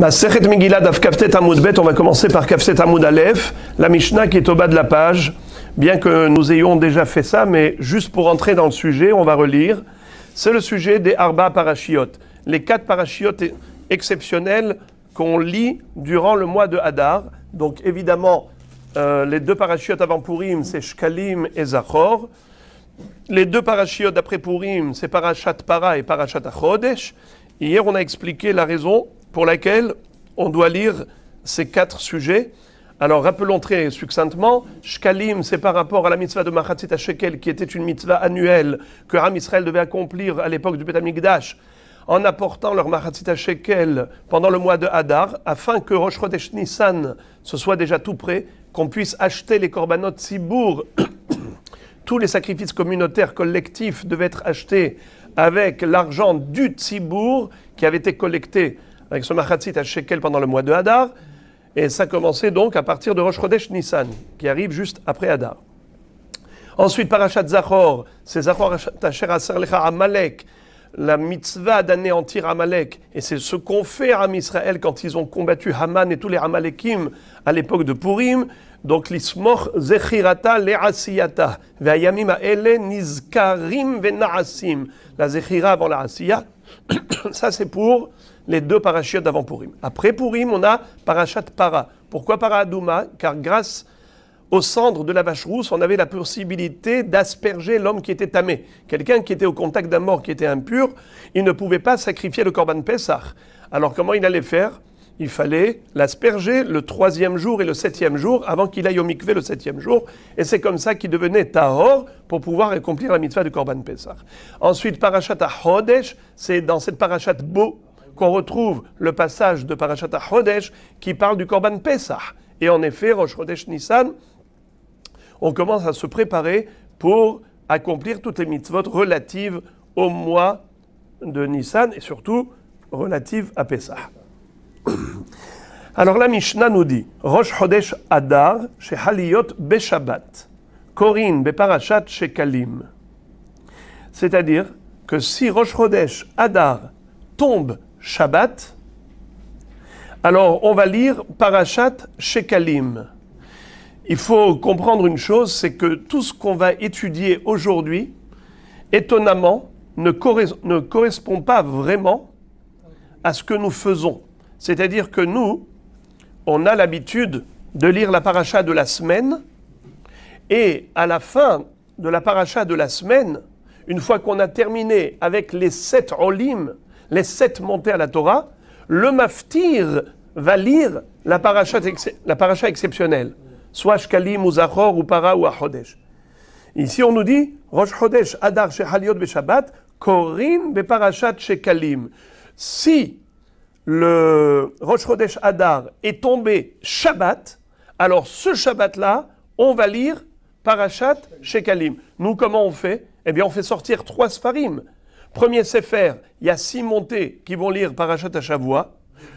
Bah, on va commencer par kafset Hamoud Alef, la Mishnah qui est au bas de la page. Bien que nous ayons déjà fait ça, mais juste pour entrer dans le sujet, on va relire. C'est le sujet des Arba Parashiot, les quatre Parashiot exceptionnels qu'on lit durant le mois de Hadar. Donc évidemment, euh, les deux Parashiot avant Purim, c'est Shkalim et Zachor. Les deux Parashiot après Purim, c'est Parashat Para et Parashat Achodesh. Hier, on a expliqué la raison pour laquelle on doit lire ces quatre sujets. Alors rappelons très succinctement, Shkalim, c'est par rapport à la mitzvah de Machatzit Shekel, qui était une mitzvah annuelle que Ram Israël devait accomplir à l'époque du Betamikdash, en apportant leur Machatzit Shekel pendant le mois de Hadar, afin que Rosh Chodesh Nissan, se soit déjà tout prêt, qu'on puisse acheter les korbanot Tzibour. Tous les sacrifices communautaires collectifs devaient être achetés avec l'argent du Tzibour qui avait été collecté avec ce machatzit à shekel pendant le mois de Hadar. Et ça commençait donc à partir de Rosh Chodesh Nissan, qui arrive juste après Hadar. Ensuite, Parashat Zachor, c'est Zachor Tacher Lecha Amalek, la mitzvah d'anéantir Amalek. Et c'est ce qu'ont fait à Israël quand ils ont combattu Haman et tous les Amalekim à l'époque de Purim. Donc, l'ismoch zechirata le'asiyata. Ve'ayamim ha'ele nizkarim ve'na'asim. La zechira avant la Ça, c'est pour les deux parachutes d'avant Pourim. Après Pourim, on a parachat para. Pourquoi para Adouma Car grâce au cendre de la vache rousse, on avait la possibilité d'asperger l'homme qui était tamé. Quelqu'un qui était au contact d'un mort qui était impur, il ne pouvait pas sacrifier le Corban pesach. Alors comment il allait faire il fallait l'asperger le troisième jour et le septième jour avant qu'il aille au mikvé le septième jour. Et c'est comme ça qu'il devenait tahor pour pouvoir accomplir la mitzvah du Korban Pesach. Ensuite, parachat à Hodesh, c'est dans cette parachat beau qu'on retrouve le passage de Parashat Chodesh qui parle du Korban Pesach. Et en effet, Rosh Hodesh Nissan, on commence à se préparer pour accomplir toutes les mitzvot relatives au mois de Nissan et surtout relatives à Pesach. Alors la Mishnah nous dit Rosh Hodesh Adar chez Haliot Beshabbat, Korin Beparashat chez Kalim. C'est-à-dire que si Rosh Hodesh Adar tombe Shabbat. Alors, on va lire Parashat Shekalim. Il faut comprendre une chose, c'est que tout ce qu'on va étudier aujourd'hui, étonnamment, ne, ne correspond pas vraiment à ce que nous faisons. C'est-à-dire que nous, on a l'habitude de lire la Parashat de la semaine, et à la fin de la Parashat de la semaine, une fois qu'on a terminé avec les sept olim, les sept montées à la Torah, le maftir va lire la paracha, la exceptionnelle, soit Shkalim ou Zachor ou Para ou Ahodesh. Ici, on nous dit Rosh Hodesh Adar Shehaliot Beshabbat, Korin parashat Shekalim. Si le Rosh Hodesh Adar est tombé Shabbat, alors ce Shabbat-là, on va lire Parashat Shekalim. Nous, comment on fait Eh bien, on fait sortir trois Sfarim. Premier Sefer, il y a six montées qui vont lire à Shavua.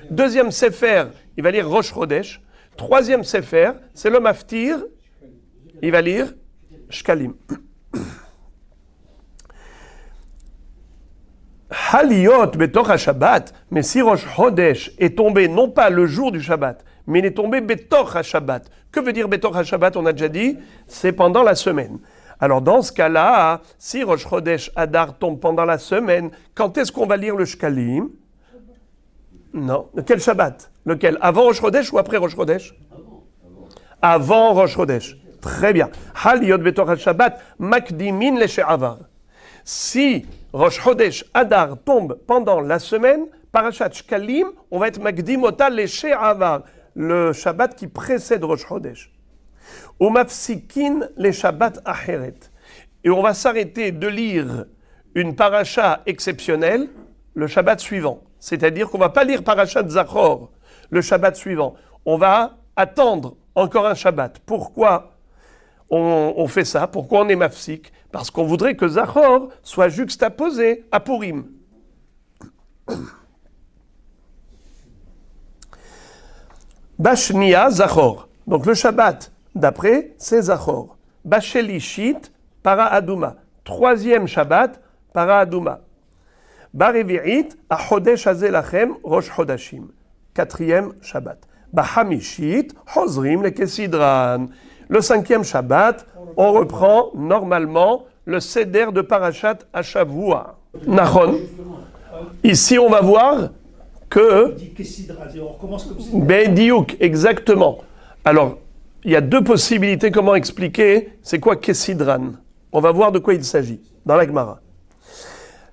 Deuxième Sefer, il va lire Rosh Chodesh. Troisième Sefer, c'est le Maftir, il va lire Shkalim. Haliot betoch Shabbat, mais si Rosh Chodesh est tombé non pas le jour du Shabbat, mais il est tombé betoch Shabbat. Que veut dire betoch Shabbat On a déjà dit, c'est pendant la semaine. Alors dans ce cas-là, hein, si Rosh Chodesh Adar tombe pendant la semaine, quand est-ce qu'on va lire le Shkalim Non. Quel Shabbat Lequel Avant Rosh Chodesh ou après Rosh Chodesh Avant Rosh Chodesh. Très bien. Shabbat makdimin le Si Rosh Chodesh Adar tombe pendant la semaine, Parashat Shkalim, on va être makdim le le Shabbat qui précède Rosh Chodesh. Omafsikin les Shabbat Aheret. Et on va s'arrêter de lire une paracha exceptionnelle le Shabbat suivant. C'est-à-dire qu'on ne va pas lire paracha de Zachor le Shabbat suivant. On va attendre encore un Shabbat. Pourquoi on, fait ça Pourquoi on est mafsik Parce qu'on voudrait que Zachor soit juxtaposé à Purim. Bashnia Zachor. Donc le Shabbat d'après c'est Zachor. Bachelishit, para Aduma. Troisième Shabbat, para Aduma. Barivirit Ahodesh Azelachem, Rosh Hodashim. Quatrième Shabbat. Bahamishit, Hozrim Kesidran, Le cinquième Shabbat, on reprend normalement le ceder de Parashat à Shavua. Ici, on va voir que. Bediouk, exactement. Alors, il y a deux possibilités comment expliquer c'est quoi Kessidran. On va voir de quoi il s'agit dans la Gemara.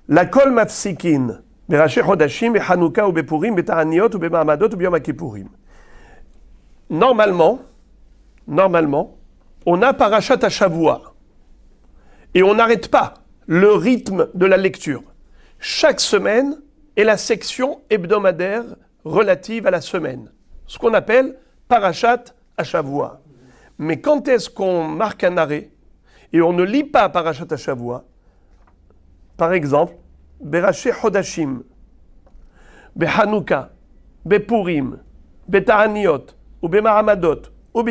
La kol mafsikin, hodashim, ou ou ou Normalement, normalement, on a parachat à chavoir Et on n'arrête pas le rythme de la lecture. Chaque semaine est la section hebdomadaire relative à la semaine. Ce qu'on appelle parachat à mais quand est-ce qu'on marque un arrêt et on ne lit pas Parashat Shavua, Par exemple, Berashé Hodashim, Behanouka, Bepurim, Betaraniot, ou Bemaramadot, ou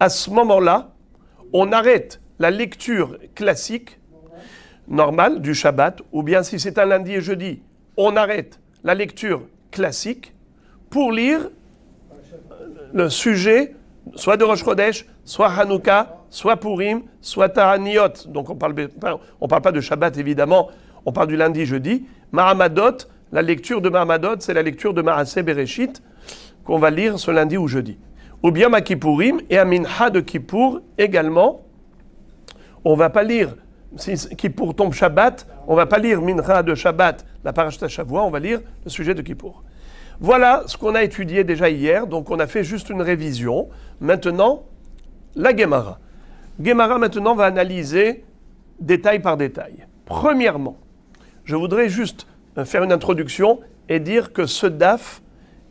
À ce moment-là, on arrête la lecture classique, normale, du Shabbat, ou bien si c'est un lundi et jeudi, on arrête la lecture classique pour lire le sujet soit de Rosh Chodesh, soit Hanouka, soit Purim, soit Tahaniot. Donc on ne parle, on parle pas de Shabbat évidemment, on parle du lundi, jeudi. Mahamadot, la lecture de Mahamadot, c'est la lecture de Maaseh Bereshit qu'on va lire ce lundi ou jeudi. Ou bien Ma et à de Kippour également. On ne va pas lire, si Kippour tombe Shabbat, on ne va pas lire Mincha de Shabbat, la Parashat Shavua, on va lire le sujet de Kippour. Voilà ce qu'on a étudié déjà hier, donc on a fait juste une révision. Maintenant, la Gemara. Gemara maintenant va analyser détail par détail. Premièrement, je voudrais juste faire une introduction et dire que ce DAF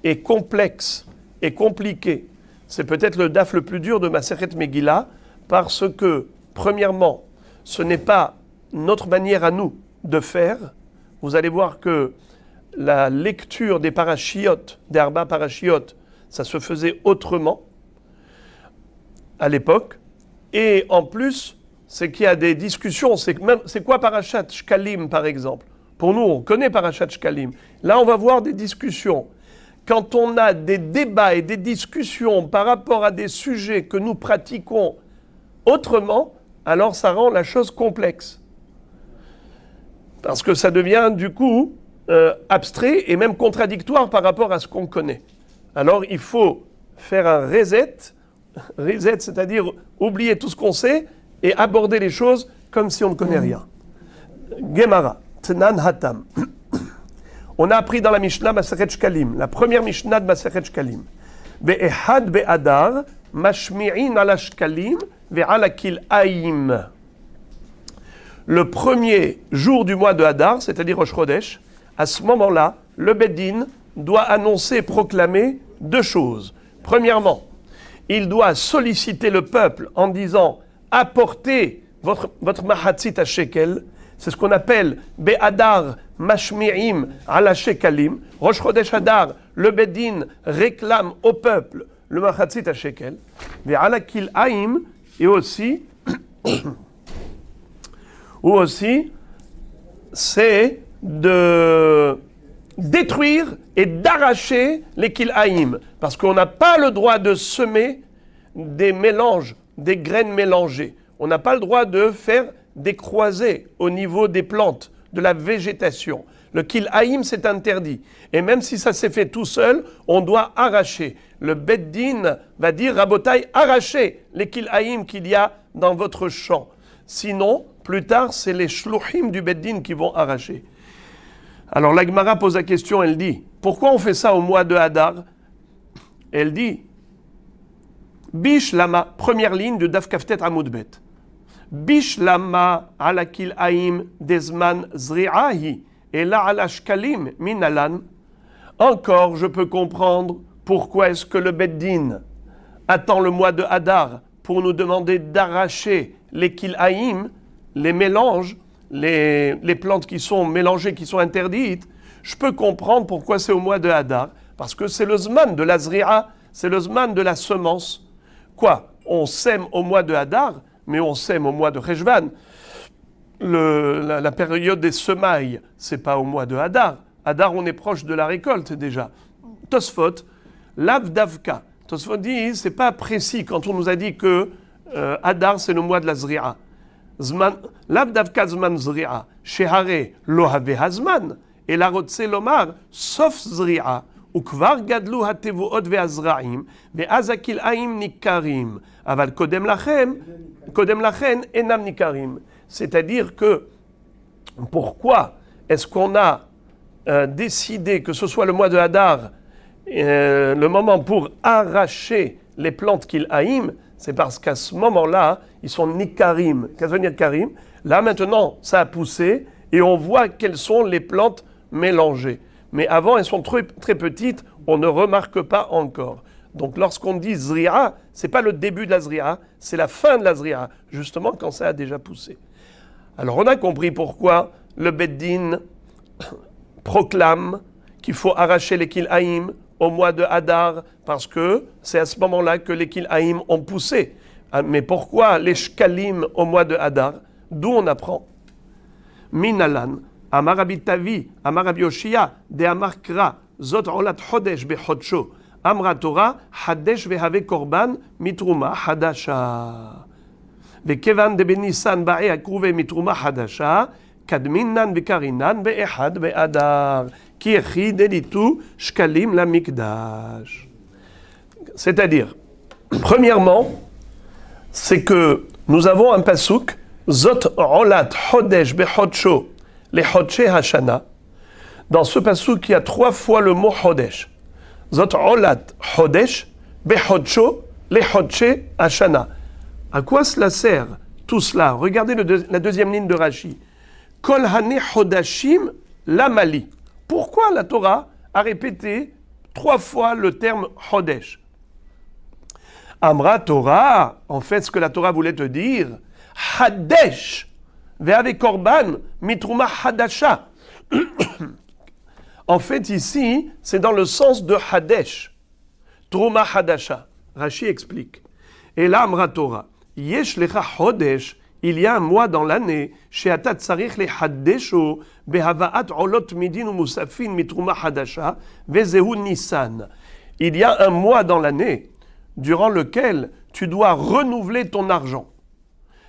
est complexe et compliqué. C'est peut-être le DAF le plus dur de ma Maseret Megillah parce que, premièrement, ce n'est pas notre manière à nous de faire. Vous allez voir que la lecture des parachiotes, des arba parachiotes, ça se faisait autrement à l'époque. Et en plus, c'est qu'il y a des discussions. C'est, c'est quoi Parachat Shkalim, par exemple Pour nous, on connaît Parachat Shkalim. Là, on va voir des discussions. Quand on a des débats et des discussions par rapport à des sujets que nous pratiquons autrement, alors ça rend la chose complexe. Parce que ça devient, du coup, euh, abstrait et même contradictoire par rapport à ce qu'on connaît. Alors il faut faire un reset, reset c'est-à-dire oublier tout ce qu'on sait et aborder les choses comme si on ne connaît rien. Gemara, Tnan Hatam. On a appris dans la Mishnah Maseret Shkalim, la première Mishnah de Maseret be'adar, mashmi'in Le premier jour du mois de Hadar, c'est-à-dire Rosh Chodesh, à ce moment-là, le bedin doit annoncer, proclamer deux choses. Premièrement, il doit solliciter le peuple en disant apportez votre, votre mahatzit à shekel. C'est ce qu'on appelle Be'adar Mashmi'im ala shekalim. Rosh Chodesh Adar, le bedin réclame au peuple le mahatzit à shekel. Ve'ala kil haim, et aussi, ou aussi, c'est de détruire et d'arracher les Kilaïm. Parce qu'on n'a pas le droit de semer des mélanges, des graines mélangées. On n'a pas le droit de faire des croisées au niveau des plantes, de la végétation. Le Kilaïm, c'est interdit. Et même si ça s'est fait tout seul, on doit arracher. Le beddin va dire, Rabotai, arrachez les Kilaïm qu'il y a dans votre champ. Sinon, plus tard, c'est les shlohim du beddin qui vont arracher. Alors l'Agmara pose la question, elle dit, pourquoi on fait ça au mois de Hadar Elle dit, Bish lama, première ligne de Daf Kaftet Amoudbet. Bish lama alakil haïm desman zri'ahi et la alashkalim minalan. Encore, je peux comprendre pourquoi est-ce que le Beddin attend le mois de Hadar pour nous demander d'arracher les kil'aïm, les mélanges, les, plantes qui sont mélangées, qui sont interdites, je peux comprendre pourquoi c'est au mois de Hadar. Parce que c'est le zman de la c'est le zman de la semence. Quoi On sème au mois de Hadar, mais on sème au mois de Rejvan. La, période des semailles, c'est pas au mois de Hadar. Hadar, on est proche de la récolte déjà. Tosfot, l'Avdavka. Tosfot dit, c'est pas précis quand on nous a dit que euh, Hadar, c'est le mois de la Zman, l'abdav katzman zriah, shehare lo habeh hazman, elarotzel lomar, sof zriah, ukvarg gadlu hatevuot veazraim, veazakil aheim nikkarim, aval kodem lachem, kodem lachen enam nikkarim. C'est-à-dire que pourquoi est-ce qu'on a euh, décidé que ce soit le mois de Hadar, euh, le moment pour arracher les plantes qu'il aimes? c'est parce qu'à ce moment-là, ils sont nikarim. Qu'est-ce que Là, maintenant, ça a poussé et on voit quelles sont les plantes mélangées. Mais avant, elles sont très, très petites, on ne remarque pas encore. Donc lorsqu'on dit zria, n'est pas le début de la zria, c'est la fin de la zria, justement quand ça a déjà poussé. Alors on a compris pourquoi le Beddin proclame qu'il faut arracher les kil'aïm, au mois de Hadar, parce que c'est à ce moment-là que les Kilhaïm ont poussé. Ah, mais pourquoi les Shkalim au mois de Hadar D'où on apprend Minalan, Amarabitavi, Tavi, Amarabi Yoshia, De Amarkra, Zot Olat Hodesh beChotcho, Amra Torah, Hadesh Vehave Korban, Mitruma Hadasha. Vekevan Debenisan Ba'e Mitruma Mitruma חדשה, Kadminan veKarinan Be'ehad Be'adar. » shkalim la mikdash. C'est-à-dire, premièrement, c'est que nous avons un pasuk zot olat hodesh behodcho Le hodche hashana. Dans ce pasouk, il y a trois fois le mot hodesh. Zot olat hodesh behodcho les hashana. À quoi cela sert tout cela Regardez la deuxième ligne de Rashi. Kolhane hodashim lamali. Pourquoi la Torah a répété trois fois le terme Hodesh Amra Torah, en fait, ce que la Torah voulait te dire, Hadesh, avec Korban, mitrumah Hadasha. En fait, ici, c'est dans le sens de Hadesh, Truma Hadasha. Rashi explique. Et là, Amra Torah, Yesh Lecha Hodesh, il y a un mois dans l'année, chez Atat Olot Musafin Mitruma Hadasha, Nissan. Il y a un mois dans l'année durant lequel tu dois renouveler ton argent.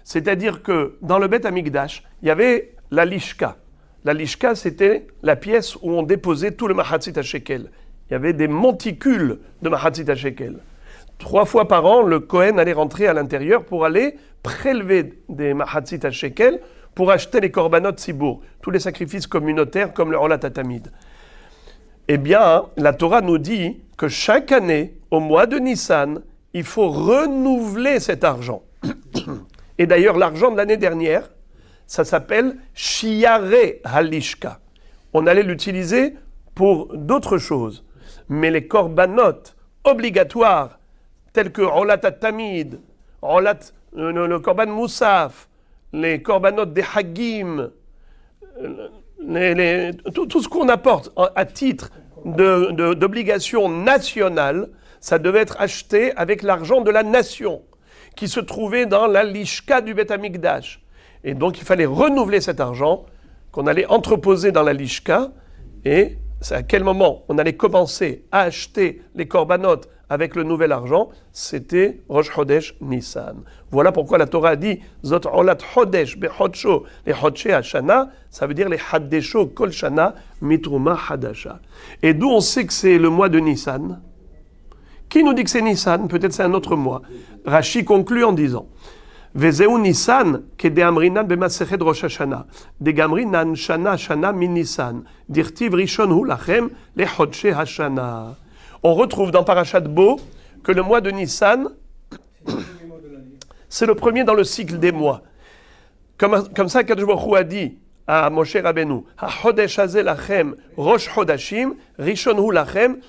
C'est-à-dire que dans le Bet Amigdash, il y avait la lishka. La lishka, c'était la pièce où on déposait tout le Mahatzit Shekel. Il y avait des monticules de Mahatzit Shekel trois fois par an, le Cohen allait rentrer à l'intérieur pour aller prélever des mahatzit à shekel pour acheter les korbanot sibour, tous les sacrifices communautaires comme le Rolat Tatamid. Eh bien, la Torah nous dit que chaque année, au mois de Nissan, il faut renouveler cet argent. Et d'ailleurs, l'argent de l'année dernière, ça s'appelle Shiare Halishka. On allait l'utiliser pour d'autres choses. Mais les corbanotes obligatoires tels que Olat At-Tamid, Olat, euh, le, corban Korban Moussaf, les corbanotes des Hagim, euh, les, tout, ce qu'on apporte à titre d'obligation de, d'obligation nationale, ça devait être acheté avec l'argent de la nation qui se trouvait dans la lishka du Betamikdash. Et donc il fallait renouveler cet argent qu'on allait entreposer dans la lishka. Et c'est à quel moment on allait commencer à acheter les corbanotes avec le nouvel argent, c'était Rosh Hodesh Nissan. Voilà pourquoi la Torah dit Zot Olat Hodesh Behodcho, les Hodche Hashana, ça veut dire les Haddesho Kol Shana Mitruma Hadasha. Et d'où on sait que c'est le mois de Nissan Qui nous dit que c'est Nissan Peut-être c'est un autre mois. Rashi conclut en disant Vezeu Nissan, kedehamrinan Bemasechet Rosh de Degamrinan Shana Shana Min Nissan, Dirtiv Rishon Hulachem, les Hashana on retrouve dans Parashat Bo que le mois de Nissan, c'est le premier dans le cycle des mois. Comme, comme ça, Kadjouachou a dit à Moshe Rabbeinu, Hodesh Lachem, Rosh Hodashim, Lachem,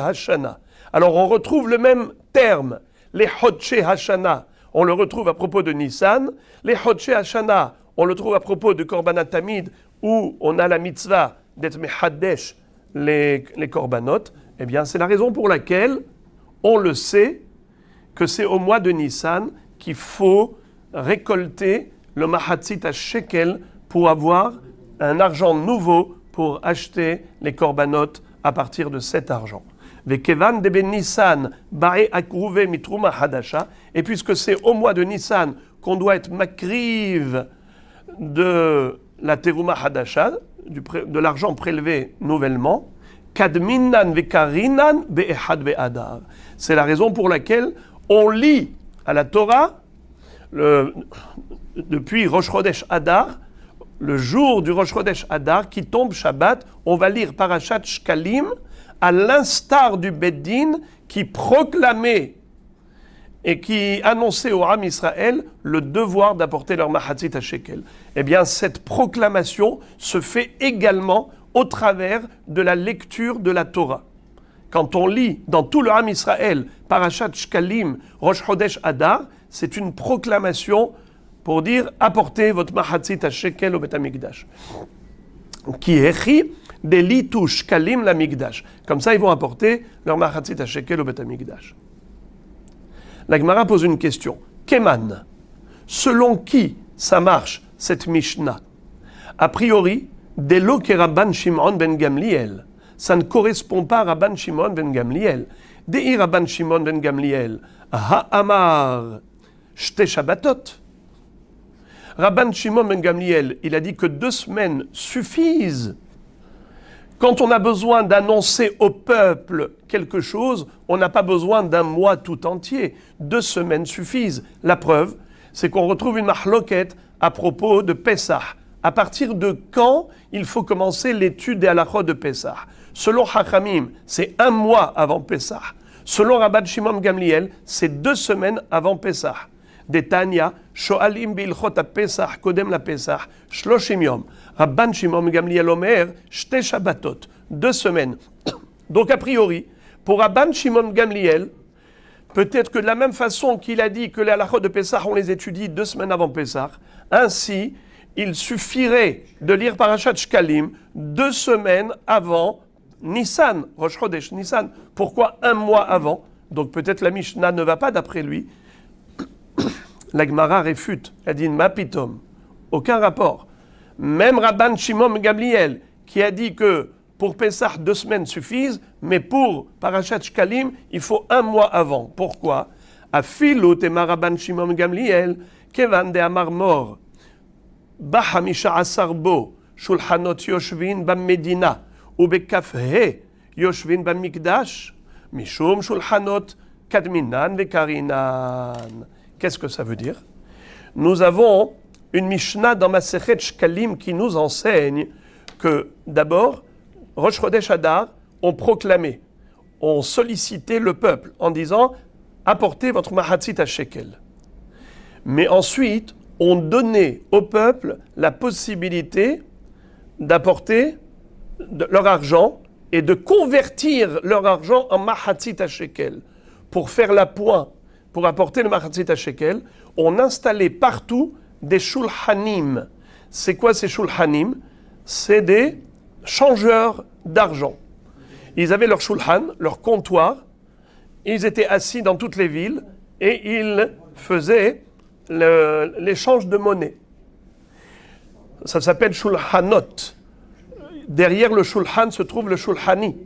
Hashana. Alors on retrouve le même terme, les Hodche Hashana. On le retrouve à propos de Nissan. Les Hodche Hashana, on le trouve à propos de Korbanat Tamid, où on a la mitzvah d'être Mehadesh, les, les Korbanot. Eh bien, c'est la raison pour laquelle on le sait que c'est au mois de Nissan qu'il faut récolter le mahatzit à shekel pour avoir un argent nouveau pour acheter les corbanotes à partir de cet argent. Ben Et puisque c'est au mois de Nissan qu'on doit être macrive de la teruma hadasha, de l'argent prélevé nouvellement, c'est la raison pour laquelle on lit à la Torah, depuis Rosh Chodesh Adar, le jour du Rosh Chodesh Adar, qui tombe Shabbat, on va lire Parashat Shkalim, à l'instar du Beddin qui proclamait et qui annonçait au ram Israël le devoir d'apporter leur Mahatzit à Shekel. Eh bien, cette proclamation se fait également au travers de la lecture de la Torah. Quand on lit dans tout le Ham Israël, Parashat Shkalim, Rosh Hodesh Adar, c'est une proclamation pour dire apportez votre mahatzit à shekel au Betamikdash. Qui écrit des litou Shkalim la migdash. Comme ça, ils vont apporter leur mahatzit à shekel au Betamikdash. La Gemara pose une question. Keman, selon qui ça marche cette Mishnah A priori, que Rabban Shimon ben Gamliel. Ça ne correspond pas à Rabban Shimon ben Gamliel. Dei Rabban Shimon ben Gamliel. Shabbatot. Rabban Shimon ben Gamliel, il a dit que deux semaines suffisent. Quand on a besoin d'annoncer au peuple quelque chose, on n'a pas besoin d'un mois tout entier. Deux semaines suffisent. La preuve, c'est qu'on retrouve une mahloket à propos de Pessah à partir de quand il faut commencer l'étude des halachot de Pessah Selon Hachamim, c'est un mois avant Pessah. Selon Rabban Shimon Gamliel, c'est deux semaines avant Pessah. De Tanya, Shoalim bilchot à Pessah, Kodem la Pessah, Shloshim Rabban Shimon Gamliel Omer, Shte Shabbatot. Deux semaines. Donc a priori, pour Rabban Shimon Gamliel, peut-être que de la même façon qu'il a dit que les halachot de Pessah, on les étudie deux semaines avant Pessah, ainsi, il suffirait de lire Parashat Shkalim deux semaines avant Nissan, Rosh Chodesh Nissan. Pourquoi un mois avant Donc peut-être la Mishnah ne va pas d'après lui. la Gemara réfute. Elle dit Mapitom. Aucun rapport. Même Rabban Shimon ben Gamliel, qui a dit que pour Pessah, deux semaines suffisent, mais pour Parashat Shkalim, il faut un mois avant. Pourquoi Afilo Rabban Shimon ben Gamliel, Kevan de Amar Mor, Qu'est-ce que ça veut dire Nous avons une Mishnah dans maseret Shkalim qui nous enseigne que d'abord, Rosh Chodesh ont proclamé, ont sollicité le peuple en disant apportez votre mahatzit à shekel. Mais ensuite, on donnait au peuple la possibilité d'apporter leur argent et de convertir leur argent en mahatzit à shekel. Pour faire la pour apporter le mahatzit à shekel, on installait partout des shulhanim. C'est quoi ces shulhanim C'est des changeurs d'argent. Ils avaient leur shulhan, leur comptoir, ils étaient assis dans toutes les villes et ils faisaient l'échange de monnaie. Ça s'appelle shulhanot. Derrière le shulhan se trouve le shulhani,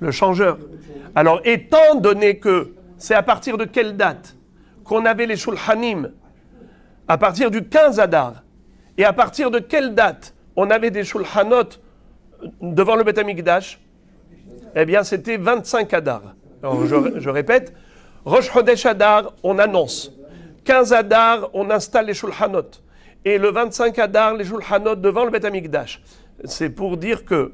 le changeur. Alors, étant donné que c'est à partir de quelle date qu'on avait les shulhanim À partir du 15 Adar. Et à partir de quelle date on avait des shulhanot devant le Betamikdash Eh bien, c'était 25 Adar. je, je répète, Rosh Hodesh Adar, on annonce. 15 Adar, on installe les Shulhanot. Et le 25 Adar, les Shulhanot devant le Bet C'est pour dire que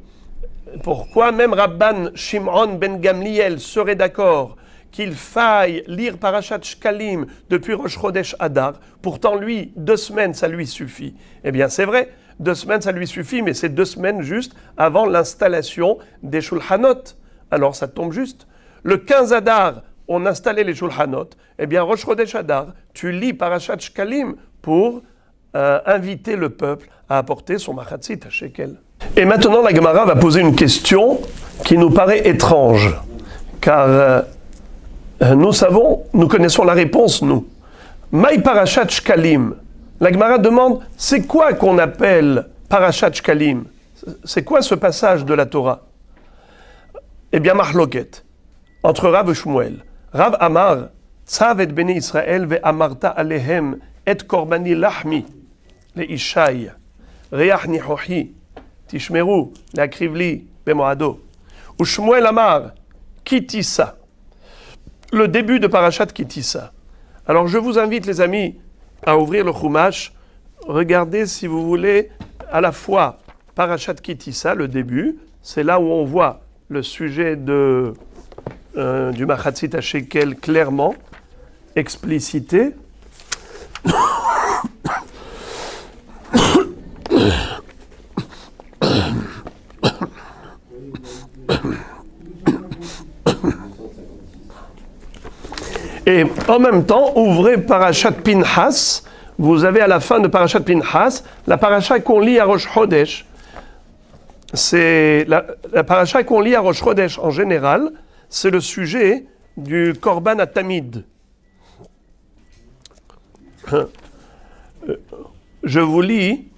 pourquoi même Rabban Shimon ben Gamliel serait d'accord qu'il faille lire Parashat Shkalim depuis Rosh Chodesh Adar. Pourtant, lui, deux semaines, ça lui suffit. Eh bien, c'est vrai, deux semaines, ça lui suffit, mais c'est deux semaines juste avant l'installation des Shulhanot. Alors, ça tombe juste. Le 15 Adar, on installait les Shulchanot, eh bien, Rosh tu lis Parashat Shkalim pour euh, inviter le peuple à apporter son machatzit à Shekel. Et maintenant, la Gemara va poser une question qui nous paraît étrange, car euh, nous savons, nous connaissons la réponse, nous. Maï Parashat Shkalim. La Gemara demande, c'est quoi qu'on appelle Parashat Shkalim C'est quoi ce passage de la Torah Eh bien, Mahloket, entre Rav et Shmuel. Rav Amar, Tzavet Beni Israël ve Amarta Alehem et Korbani Lahmi le Ishai, Reach Nihohi, Tishmeru, la Krivli, Bemoado. Ou Shmuel Amar, Kitissa. Le début de Parashat Kitissa. Alors je vous invite les amis à ouvrir le Chumash. Regardez si vous voulez à la fois Parashat Kitissa, le début, c'est là où on voit le sujet de euh, du Machatzit à clairement explicité. Et en même temps, ouvrez parachat Pinhas. Vous avez à la fin de parachat Pinhas la paracha qu'on lit à Rosh Chodesh. C'est la, parachat qu'on lit à Rosh Chodesh en général c'est le sujet du Korban Atamid hein. ». Euh, je vous lis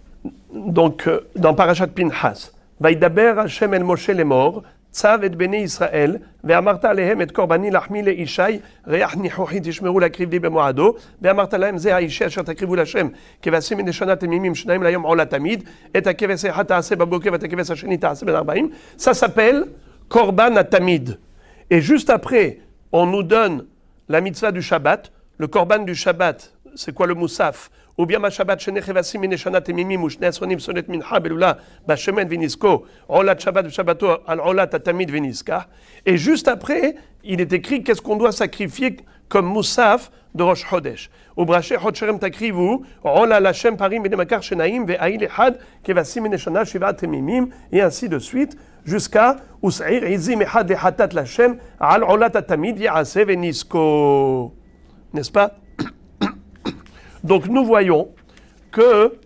donc euh, dans Parashat Pinchas. Vaïdaber Hashem el Moshe les morts, Tzav et B'nei Israël, Ve'amarta lehem et Korbani lachmi le Ishai, Reach nihochi tishmeru la bemoado, Ve'amarta lehem ze haishe asher takrivu l'Hashem, Kevasim et Emimim et Mimim Shnaim layom ola tamid, et akeves echat ta'ase Baboke et akeves hasheni ta'ase ben arbaim. Ça s'appelle Korban Atamid. Et juste après, on nous donne la mitzvah du Shabbat, le korban du Shabbat, c'est quoi le moussaf Ou bien ma Shabbat shenechevasim mineshanat mimim ushne asonim sonet minha belula bashemen vinisko olat Shabbat v'shabbato al olat atamid viniska. Et juste après, il est écrit qu'est-ce qu'on doit sacrifier comme Moussaf de Rosh Hodesh. Ubraché Hotcherem, Takrivu, Ola Lachem Parim Edemakar Shenaim, Ve'ail Had Keva Eneshana Shiva Temimim, et ainsi de suite, jusqu'à Usair Izim Ehad Hatat Lachem, Al Ola Tatamid Yaase Venisko. N'est-ce pas Donc nous voyons que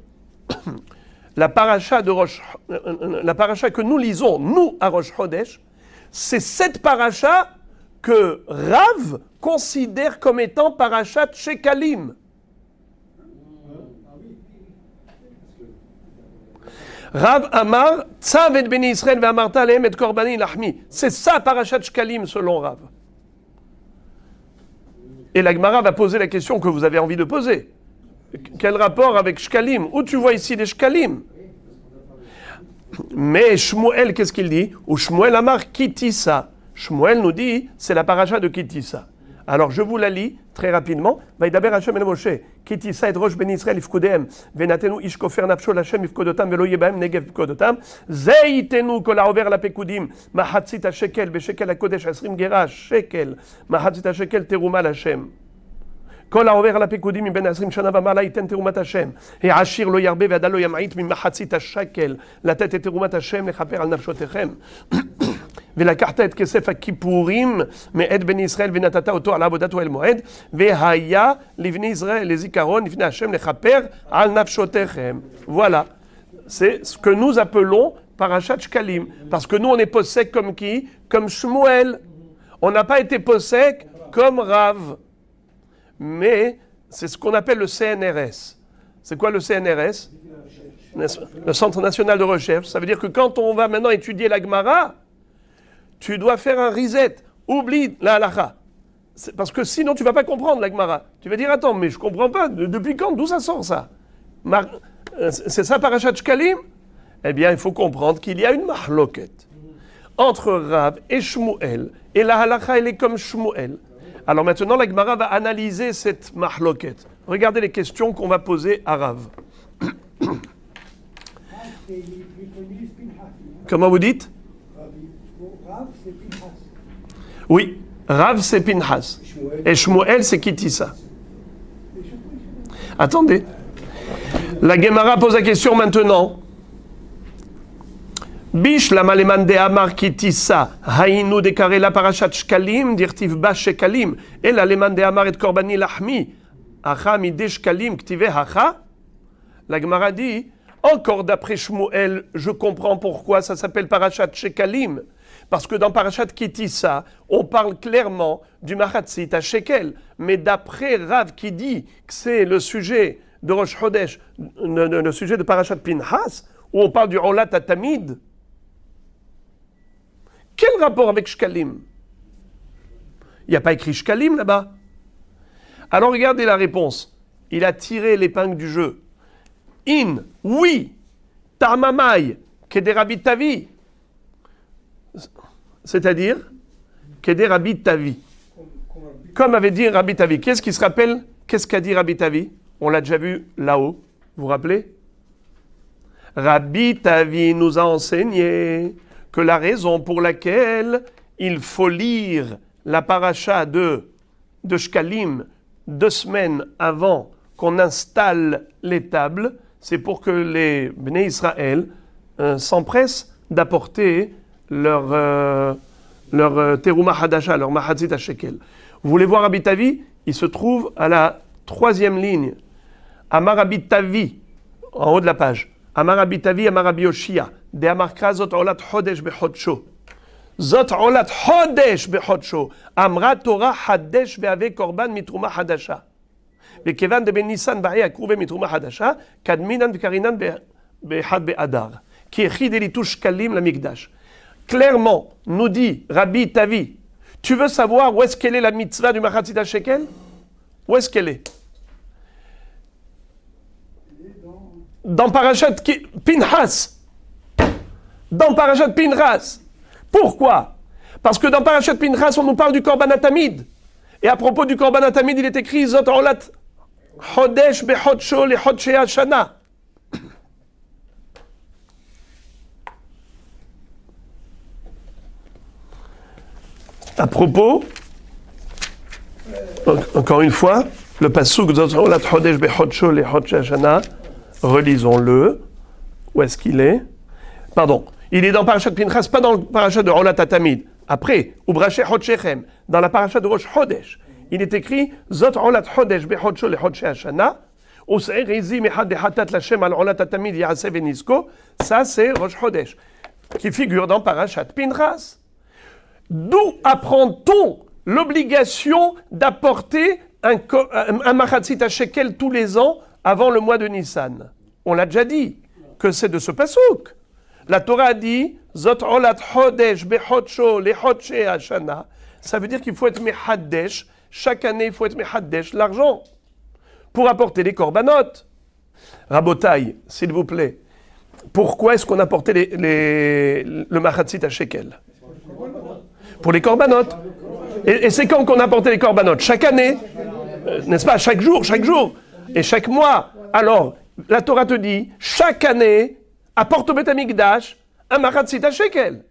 la paracha, de Rosh, euh, euh, euh, la paracha que nous lisons, nous, à Rosh Hodesh, c'est cette paracha que Rav considère comme étant Parachat Shekalim. Rav Amar, Tzavet Beni Israël, Vamarta et Korbani Lachmi. C'est ça Parachat Shekalim selon Rav. Et l'Agmara va poser la question que vous avez envie de poser. Quel rapport avec Shkalim Où tu vois ici des Shkalim Mais Shmuel, qu'est-ce qu'il dit Ou Shmuel Amar, ça Shmuel nous dit, c'est la paracha de Kittisa. Alors je vous la lis très rapidement. Vaidaber Hashem el Moshe, Kittisa et Rosh Ben Israël ifkudem, venatenu ishkofer nafsho l'Hashem ifkodotam, velo yebahem negev ifkodotam, zeitenu kol haover la pekudim, mahatzit shekel, beshekel hakodesh, asrim gera shekel, mahatzit shekel teruma Hashem. Kol העובר על הפיקודים מבין העשרים שנה ומעלה ייתן תרומת השם. העשיר לא ירבה והדל לא ימעיט ממחצית השקל לתת את תרומת השם לכפר voilà. C'est ce que nous appelons parachat shkalim. Parce que nous, on est possèque comme qui Comme Shmuel. On n'a pas été possèque comme Rav. Mais c'est ce qu'on appelle le CNRS. C'est quoi le CNRS Le Centre National de Recherche. Ça veut dire que quand on va maintenant étudier la Gemara tu dois faire un reset. Oublie la halakha. Parce que sinon, tu vas pas comprendre la Gmara. Tu vas dire, attends, mais je comprends pas. Depuis quand D'où ça sort ça euh, C'est ça Parashat Shkalim Eh bien, il faut comprendre qu'il y a une mahloket entre Rav et Shmuel. Et la halakha, elle est comme Shmuel. Alors maintenant, la Gmara va analyser cette mahloket. Regardez les questions qu'on va poser à Rav. Comment vous dites Oui, Rav c'est Pinhas. Et Shmuel c'est Kitissa. Attendez. La Gemara pose la question maintenant. Bish la malemande Amar kitissa, hainu de karela parashat shkalim, dirtiv ba shekalim, et la Amar et korbani lahmi, acha mide shkalim ktive hacha. La Gemara dit, encore d'après Shmuel, je comprends pourquoi ça s'appelle Parachat shekalim. Parce que dans Parashat Kitissa, on parle clairement du Mahatzit à Shekel. Mais d'après Rav qui dit que c'est le sujet de Rosh Hodesh, le, sujet de Parashat Pinhas, où on parle du Olat Atamid, quel rapport avec Shkalim Il n'y a pas écrit Shkalim là-bas. Alors regardez la réponse. Il a tiré l'épingle du jeu. In, oui, Tarmamai, Kederabitavi, c'est-à-dire dit Rabbi Tavi. Comme avait dit Rabbi Tavi. Qu'est-ce qui se rappelle Qu'est-ce qu'a dit Rabbi Tavi On l'a déjà vu là-haut. Vous vous rappelez Rabbi Tavi nous a enseigné que la raison pour laquelle il faut lire la paracha de, de Shkalim deux semaines avant qu'on installe les tables, c'est pour que les Bnei Israël euh, s'empressent d'apporter leur, euh, leur euh, Teruma Hadasha, leur Mahadzit Shekel. Vous voulez voir Rabbi Il se trouve à la troisième ligne. Amar Abitavi, en haut de la page. Amar Abitavi, Amar Rabbi De Amarkra Zot Olat Chodesh Bechodsho. Zot Olat Chodesh Bechodsho. Amra Torah Hadesh Beave Korban Mitruma Hadasha. וכיוון דבן ניסן בעיה הקרובה מתרומה חדשה, קדמינן וקרינן באחד באדר. כי יחיד kalim la למקדש clairement, nous dit Rabbi Tavi, tu veux savoir où est-ce qu'elle est la mitzvah du Machatzita Shekel Où est-ce qu'elle est, Dans Parashat Pinhas. Dans Parashat Pinhas. Pourquoi Parce que dans Parashat Pinhas, on nous parle du Korban Atamid. Et à propos du Korban Atamid, il est écrit Zot Hodesh Shana. à propos, encore une fois, le pasuk Olat Chodesh Bechodsho le relisons-le. Où est-ce qu'il est Pardon. Il est dans Parashat Pinchas, pas dans le Parashat de Rolat Atamid. Après, Ubrache Chodshechem, dans la Parashat de Rosh Chodesh, il est écrit Zot Rolat Chodesh Atamid le Hashana. Ça, c'est Rosh Chodesh, qui figure dans Parashat Pinchas. D'où apprend-on l'obligation d'apporter un, un à shekel tous les ans avant le mois de Nissan On l'a déjà dit, que c'est de ce pasouk. La Torah a dit Zot hodesh ashana. Ça veut dire qu'il faut être mehadesh. Chaque année, il faut être mehadesh l'argent pour apporter les corbanotes. Rabotay, s'il vous plaît. Pourquoi est-ce qu'on apportait le machatzit à shekel pour les corbanotes. Et, c'est quand qu'on apportait les corbanotes Chaque année, euh, n'est-ce pas Chaque jour, chaque jour, et chaque mois. Alors, la Torah te dit, chaque année, apporte au Betamikdash un maratzita shekel.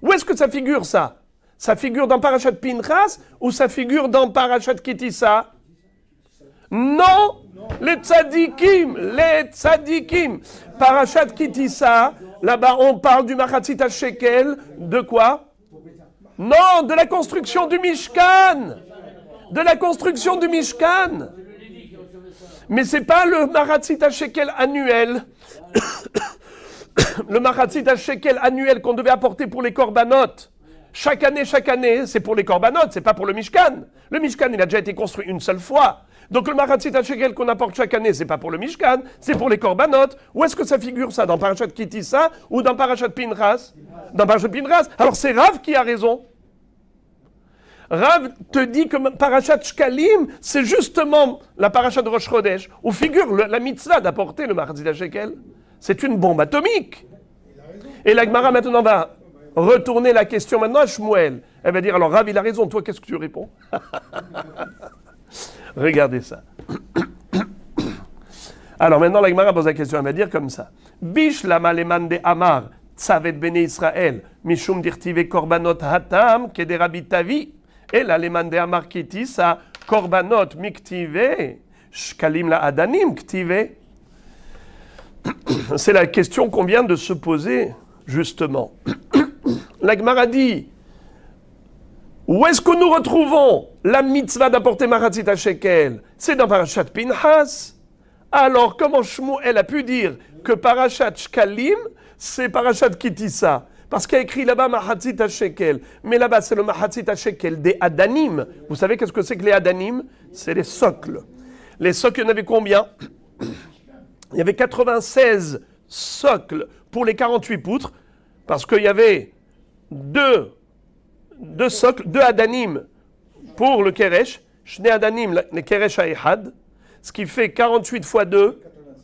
Où est-ce que ça figure ça Ça figure dans Parachat Pinchas ou ça figure dans Parachat Kitissa non, Les tzadikim Les tzadikim Parachat Kitissa, là-bas on parle du maratzita shekel, de quoi non, de la construction du Mishkan. De la construction du Mishkan. Mais ce n'est pas le Maratzit Shekel annuel. le Maratzit Shekel annuel qu'on devait apporter pour les corbanotes. Chaque année, chaque année, c'est pour les corbanotes, c'est pas pour le Mishkan. Le Mishkan, il a déjà été construit une seule fois. Donc le Maratzit Shekel qu'on apporte chaque année, c'est pas pour le Mishkan, c'est pour les Korbanot. Où est-ce que ça figure ça Dans Parachat Kitissa ou dans Parachat Pinras Dans Parachat Pinras. Alors c'est Rav qui a raison. Rav te dit que Parashat Shkalim, c'est justement la parachat de Rosh Chodesh, où figure la mitzvah d'apporter le Maratzita Shekel. C'est une bombe atomique. Et la Gemara maintenant va retourner la question maintenant à Shmuel. Elle va dire, alors Rav, il a raison, toi qu'est-ce que tu réponds Regardez ça. Alors maintenant, la Gemara pose la question. Elle va dire comme ça. Bish lama de Amar, tsavet bene Israël, mishum dirtive korbanot hatam, kederabitavi, et la de Amar kitisa, korbanot miktive, shkalim la adanim ktive. C'est la question qu'on vient de se poser, justement. la Gemara dit où est-ce que nous retrouvons la mitzvah d'apporter Mahatzit à Shekel C'est dans Parashat Pinhas. Alors, comment Shmuel a pu dire que Parashat Shkalim, c'est Parashat Kitissa Parce qu'il a écrit là-bas Mahatzit Shekel. Mais là-bas, c'est le Mahatzit Shekel des Adanim. Vous savez qu'est-ce que c'est que les Adanim C'est les socles. Les socles, il y en avait combien Il y avait 96 socles pour les 48 poutres, parce qu'il y avait deux deux socles, deux adanim pour le keresh, keresh ce qui fait 48 fois 2,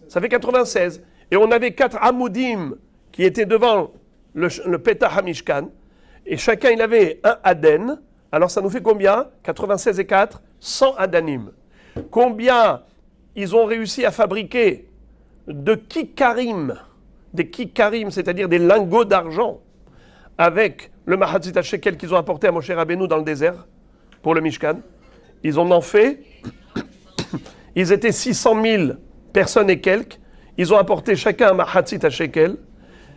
ça fait 96. Et on avait quatre amoudim qui étaient devant le, Petah Hamishkan, et chacun il avait un aden, alors ça nous fait combien 96 et 4, 100 adanim. Combien ils ont réussi à fabriquer de kikarim, des kikarim, c'est-à-dire des lingots d'argent, avec le Mahatzit Shekel qu'ils ont apporté à Moshe Rabbeinu dans le désert pour le Mishkan. Ils en ont fait. Ils étaient 600 000 personnes et quelques. Ils ont apporté chacun un Mahatzit Shekel.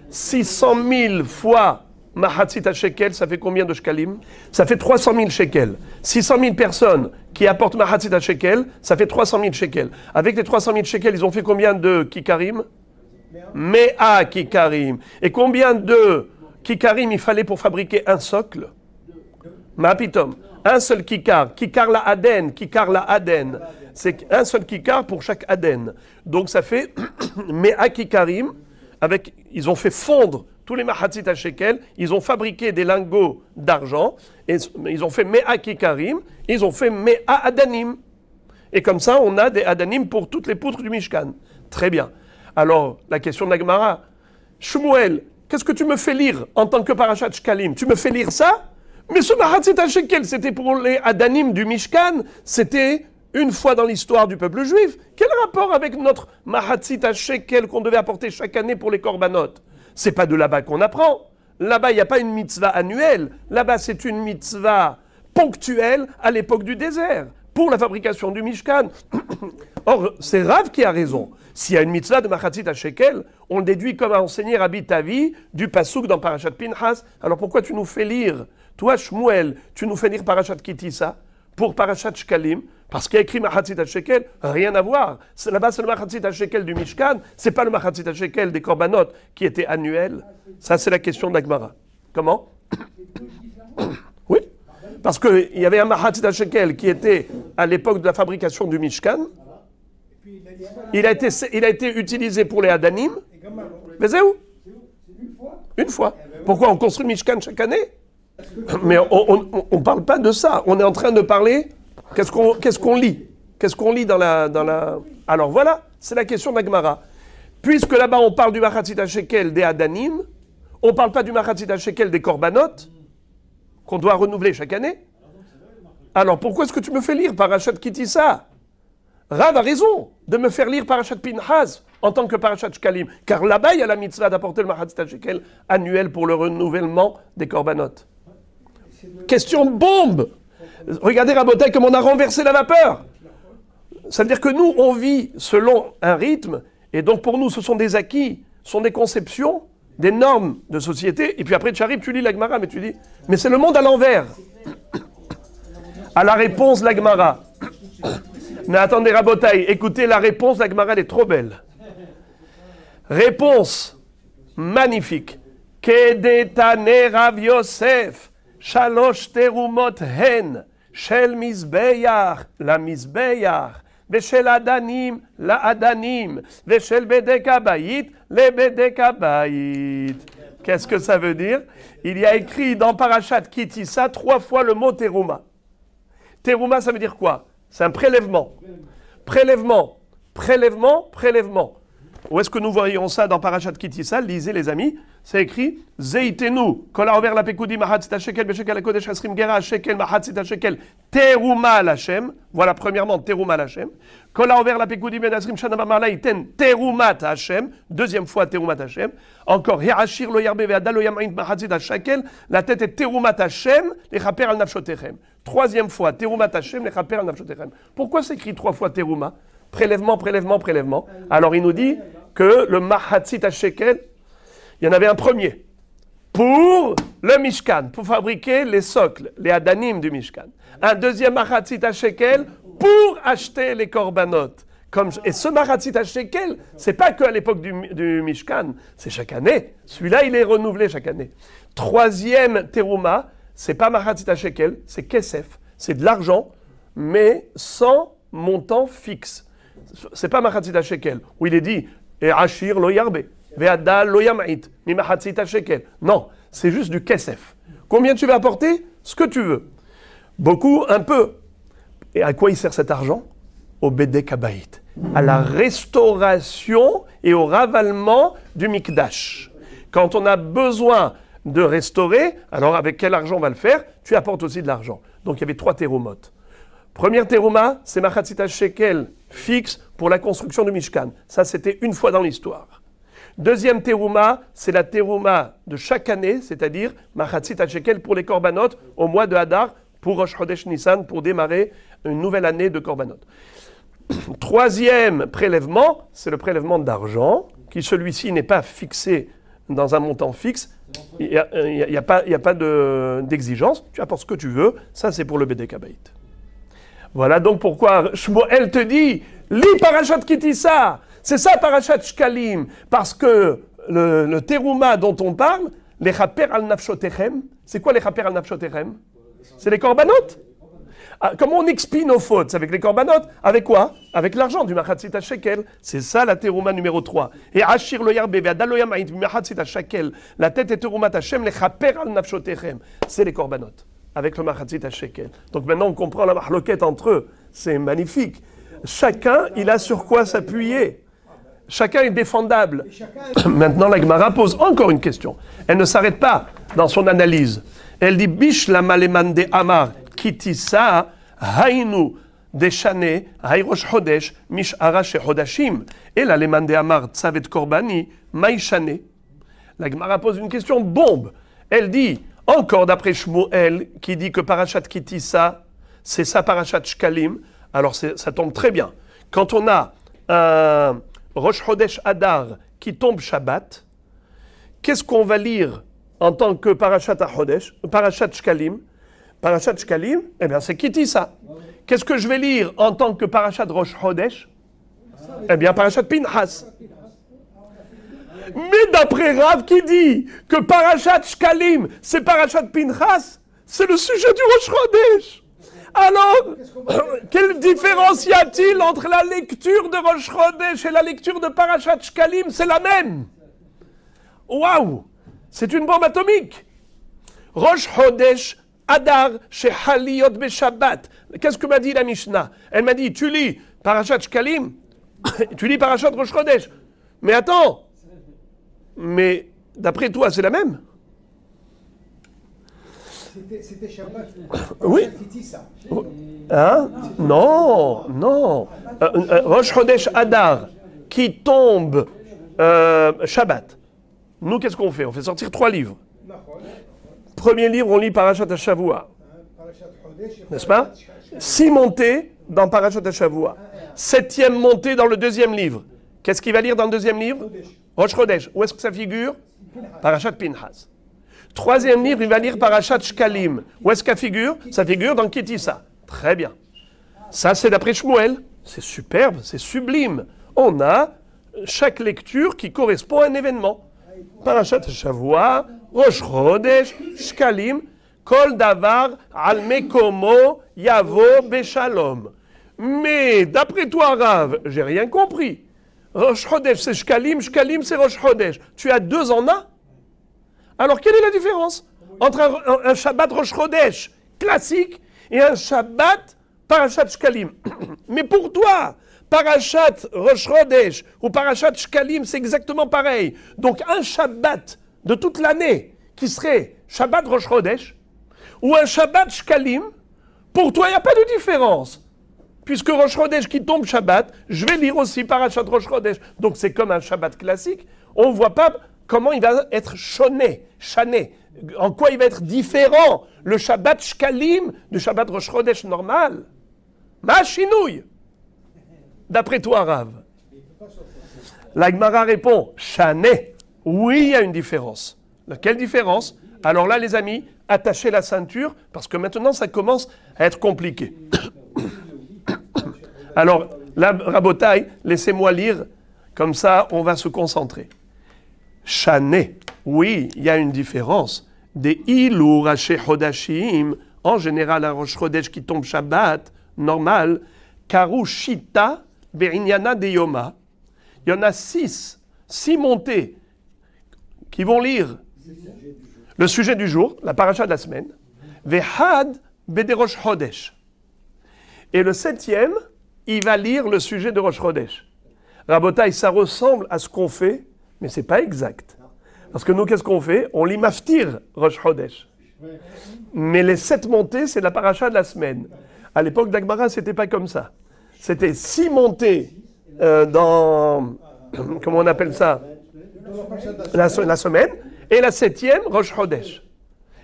600 000 fois Mahatzit Shekel, ça fait combien de shkalim Ça fait 300 000 shekel. 600 000 personnes qui apportent Mahatzit Shekel, ça fait 300 000 shekel. Avec les 300 000 shekels, ils ont fait combien de kikarim Mea kikarim. Et combien de Kikarim, il fallait pour fabriquer un socle. Mapitom. Un seul kikar. Kikar la Aden. Kikar la Aden. C'est un seul kikar pour chaque Aden. Donc ça fait Mea Kikarim. Avec, ils ont fait fondre tous les Mahatsit à shekel. Ils ont fabriqué des lingots d'argent. Et ils ont fait Mea Kikarim. Ils ont fait Mea Adanim. Et comme ça, on a des Adanim pour toutes les poutres du Mishkan. Très bien. Alors, la question de la Gemara. Shmuel, Qu'est-ce que tu me fais lire en tant que Parachat Shkalim Tu me fais lire ça Mais ce Mahatzit HaShekel, C'était pour les Adanim du Mishkan. C'était une fois dans l'histoire du peuple juif. Quel rapport avec notre Mahatzit Shekel qu'on devait apporter chaque année pour les korbanot C'est pas de là-bas qu'on apprend. Là-bas, il n'y a pas une mitzvah annuelle. Là-bas, c'est une mitzvah ponctuelle à l'époque du désert pour la fabrication du Mishkan. Or, c'est Rav qui a raison. S'il y a une mitzvah de Mahatzit Shekel, on le déduit comme un enseigné Rabbi du Passouk dans Parashat Pinhas. Alors pourquoi tu nous fais lire, toi Shmuel, tu nous fais lire Parashat Kitissa pour Parashat Shkalim parce qu'il y a écrit Mahatzit Shekel, rien à voir. Là-bas, c'est le Mahatzit Shekel du Mishkan, c'est pas le Mahatzit Shekel des Korbanot qui était annuel. Ça, c'est la question d'Agmara. Comment Oui, parce qu'il y avait un Mahatzit Shekel qui était à l'époque de la fabrication du Mishkan. Il a, été, il a été utilisé pour les Hadanim mais c'est où Une fois. Pourquoi on construit Mishkan chaque année Mais on ne parle pas de ça. On est en train de parler. Qu'est-ce qu'on lit Qu'est-ce qu'on lit dans la, Alors voilà, c'est la question d'Agmara. Puisque là-bas on parle du Machatzit Shekel des Adanim, on ne parle pas du Machatzit Shekel des Korbanot, qu'on doit renouveler chaque année. Alors pourquoi est-ce que tu me fais lire Parachat Kitissa Rav a raison de me faire lire Parachat Pinhas en tant que Parashat Shkalim, car là-bas, il y a la mitzvah d'apporter le Mahatzit Shekel annuel pour le renouvellement des corbanotes. Question bombe Regardez Rabotai comme on a renversé la vapeur Ça veut dire que nous, on vit selon un rythme, et donc pour nous, ce sont des acquis, ce sont des conceptions, des normes de société, et puis après, tu arrives, tu lis l'Agmara, mais tu dis, mais c'est le monde à l'envers À la réponse, l'Agmara. Mais attendez, Rabotai, écoutez, la réponse, l'Agmara, elle est trop belle. Réponse magnifique. Shalosh Terumot Hen, Shel la Qu'est-ce que ça veut dire Il y a écrit dans Parashat Kitissa trois fois le mot Teruma. Teruma, ça veut dire quoi C'est un prélèvement. Prélèvement, prélèvement, prélèvement. Où est-ce que nous voyons ça dans Parashat Kitissa Lisez les amis, c'est écrit Zeitenu, kol haover la pekudi shekel beshekel kodesh hasrim gera shekel mahatzita shekel teruma lachem. Voilà premièrement teruma lachem. Kol haover la pekudi ben asrim shanava malaiten terumat hashem Deuxième fois terumat hachem. Encore Heachir lo yarbe ve'adal lo yamain mahatzita shekel. La tête est Teruma hachem les chaper al nafshotechem. Troisième fois terumat hachem les chaper al nafshotechem. Pourquoi écrit trois fois teruma Prélèvement, prélèvement, prélèvement. Alors il nous dit que le Mahatzit Shekel, il y en avait un premier pour le Mishkan, pour fabriquer les socles, les adanim du Mishkan. Un deuxième Mahatzit Shekel pour acheter les corbanotes. Comme et ce Mahatzit Shekel, c'est pas que à l'époque du, Mishkan, c'est chaque année. Celui-là, il est renouvelé chaque année. Troisième Teruma, c'est pas Mahatzit Shekel, c'est Kesef. C'est de l'argent, mais sans montant fixe. C'est pas Mahatzit Shekel, où il est dit et Ashir lo yarbe. lo shekel. Non, c'est juste du kesef. Combien tu vas apporter Ce que tu veux. Beaucoup, un peu. Et à quoi il sert cet argent Au Bedek abayit. À la restauration et au ravalement du Mikdash. Quand on a besoin de restaurer, alors avec quel argent on va le faire Tu apportes aussi de l'argent. Donc il y avait trois terumot. Première thérouma, c'est Machatzita Shekel fixe pour la construction du Mishkan. Ça, c'était une fois dans l'histoire. Deuxième terouma, c'est la terouma de chaque année, c'est-à-dire Machatzit Shekel pour les korbanot au mois de Hadar pour Rosh Chodesh Nissan pour démarrer une nouvelle année de korbanot. Troisième prélèvement, c'est le prélèvement d'argent, qui celui-ci n'est pas fixé dans un montant fixe. Il n'y euh, a, il a, pas d'exigence, tu apportes ce que tu veux, ça c'est pour le BDK Voilà donc pourquoi Shmuel te dit Li parachat C'est ça parachat shkalim. Parce que le, terouma dont on parle, les chaper al nafshotechem, c'est quoi les chaper al nafshotechem C'est les corbanotes. Ah, comment on expie nos fautes avec les corbanotes Avec quoi Avec l'argent du ha shekel. C'est ça la terouma numéro 3. Et ashir lo yarbe shekel. La tête est terouma tachem, les chaper al nafshotechem. C'est les corbanotes avec le ha shekel. Donc maintenant on comprend la mahloquette entre eux. C'est magnifique. Chacun, il a sur quoi s'appuyer. Chacun est défendable. Maintenant, la Gemara pose encore une question. Elle ne s'arrête pas dans son analyse. Elle dit Bish la amar kitisa hodesh et la korbani La Gemara pose une question bombe. Elle dit encore d'après Shmuel qui dit que parachat kitisa c'est sa parachat shkalim alors ça tombe très bien. Quand on a un Rosh Hodesh Adar qui tombe Shabbat, qu'est-ce qu'on va lire en tant que Parashat Hodesh, Parashat Shkalim Parashat Shkalim, eh bien c'est Kitty ça. Qu'est-ce que je vais lire en tant que Parashat Rosh Hodesh Eh bien Parashat Pinhas. Mais d'après Rav qui dit que Parashat Shkalim, c'est Parashat Pinchas, c'est le sujet du Rosh Hodesh. Alors, ah quelle différence y a-t-il entre la lecture de Rosh Chodesh et la lecture de Parashat Shkalim C'est la même. Waouh C'est une bombe atomique. Rosh Chodesh, Adar, Shehaliot Beshabbat. Qu'est-ce que m'a dit la Mishnah Elle m'a dit, tu lis Parashat Shkalim, tu lis Parashat Rosh Chodesh. Mais attends, mais d'après toi, c'est la même c'était Shabbat. Oui. Hein Non, non. Euh, euh, Rosh Chodesh Adar, qui tombe euh, Shabbat. Nous, qu'est-ce qu'on fait On fait sortir trois livres. Premier livre, on lit Parashat HaShavua. N'est-ce pas Six montées dans Parashat HaShavua. Septième montée dans le deuxième livre. Qu'est-ce qu'il va lire dans le deuxième livre Rosh Chodesh. Où est-ce que ça figure Parashat Pinhas. Troisième livre, il va lire Parashat Shkalim. Où est-ce qu'elle figure Ça figure dans Kitissa. Très bien. Ça, c'est d'après Shmuel. C'est superbe, c'est sublime. On a euh, chaque lecture qui correspond à un événement. Parachat Shavua, Rosh Chodesh, Shkalim, Kol Davar, Al Mekomo, Yavo, Beshalom. Mais d'après toi, Rav, j'ai rien compris. Rosh Chodesh, c'est Shkalim, Shkalim, c'est Rosh Chodesh. Tu as deux en un alors quelle est la différence entre un, Shabbat Rosh Chodesh classique et un Shabbat Parashat Shkalim Mais pour toi, Parashat Rosh Chodesh ou Parashat Shkalim, c'est exactement pareil. Donc un Shabbat de toute l'année qui serait Shabbat Rosh Chodesh ou un Shabbat Shkalim, pour toi, il n'y a pas de différence. Puisque Rosh Chodesh qui tombe Shabbat, je vais lire aussi Parashat Rosh Chodesh. Donc c'est comme un Shabbat classique. On ne voit pas comment il va être chonné, chané, en quoi il va être différent le Shabbat Shkalim du Shabbat Rosh normal normal. chinouille D'après toi, La L'Agmara répond Chané. Oui, il y a une différence. Quelle différence Alors là, les amis, attachez la ceinture parce que maintenant, ça commence à être compliqué. Alors, la rabotaille, laissez-moi lire, comme ça, on va se concentrer. Chané. Oui, il y a une différence. Des Ilou Raché Hodashim, en général, un Rosh Chodesh qui tombe Shabbat, normal, Karushita Berinyana de Yoma. Il y en a six, six montées qui vont lire le sujet du jour, la paracha de la semaine, Vehad Bederosh Chodesh. Et le septième, il va lire le sujet de Rosh Chodesh. Rabotai, ça ressemble à ce qu'on fait mais n'est pas exact. Parce que nous, qu'est-ce qu'on fait On lit Maftir Rosh Hodesh. Mais les sept montées, c'est la paracha de la semaine. À l'époque d'Agmara, c'était pas comme ça. C'était six montées euh, dans. Comment on appelle ça la, semaine. Et la septième, Rosh Hodesh.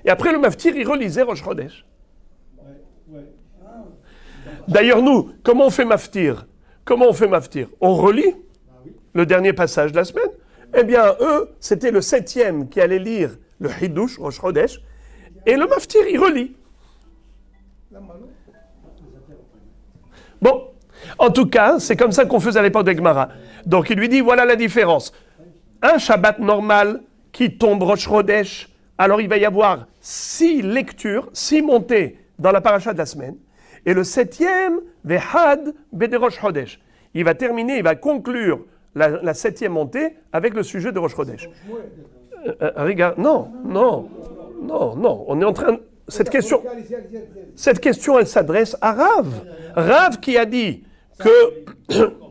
Et après, le Maftir, il relisait Rosh Hodesh. D'ailleurs, nous, comment on fait Maftir Comment on fait Maftir On relit le dernier passage de la semaine. Eh bien, eux, c'était le septième qui allait lire le Hiddush, Rosh Chodesh, et le Maftir, il relit. Bon, en tout cas, c'est comme ça qu'on faisait à l'époque d'Egmara. Donc il lui dit, voilà la différence. Un Shabbat normal qui tombe Rosh Chodesh, alors il va y avoir six lectures, six montées dans la paracha de la semaine. Et le septième, Vehad Bederosh Chodesh. Il va terminer, il va conclure la, septième montée avec le sujet de Rosh euh, euh, non, non, non, non. On est en train. Cette question, cette question, elle s'adresse à Rav. Rav qui a dit que.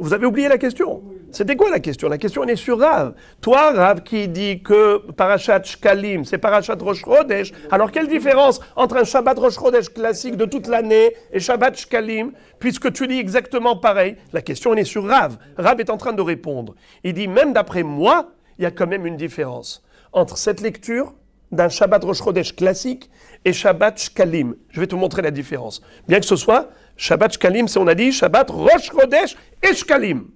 Vous avez oublié la question. C'était quoi la question La question, elle est sur Rav. Toi, Rav, qui dit que Parashat Shkalim, c'est Parashat Rosh Chodesh, alors quelle différence entre un Shabbat Rosh Chodesh classique de toute l'année et Shabbat Shkalim, puisque tu dis exactement pareil La question, elle est sur Rav. Rav est en train de répondre. Il dit, même d'après moi, il y a quand même une différence entre cette lecture d'un Shabbat Rosh Chodesh classique et Shabbat Shkalim. Je vais te montrer la différence. Bien que ce soit Shabbat Shkalim, c'est on a dit Shabbat Rosh Chodesh et Shkalim.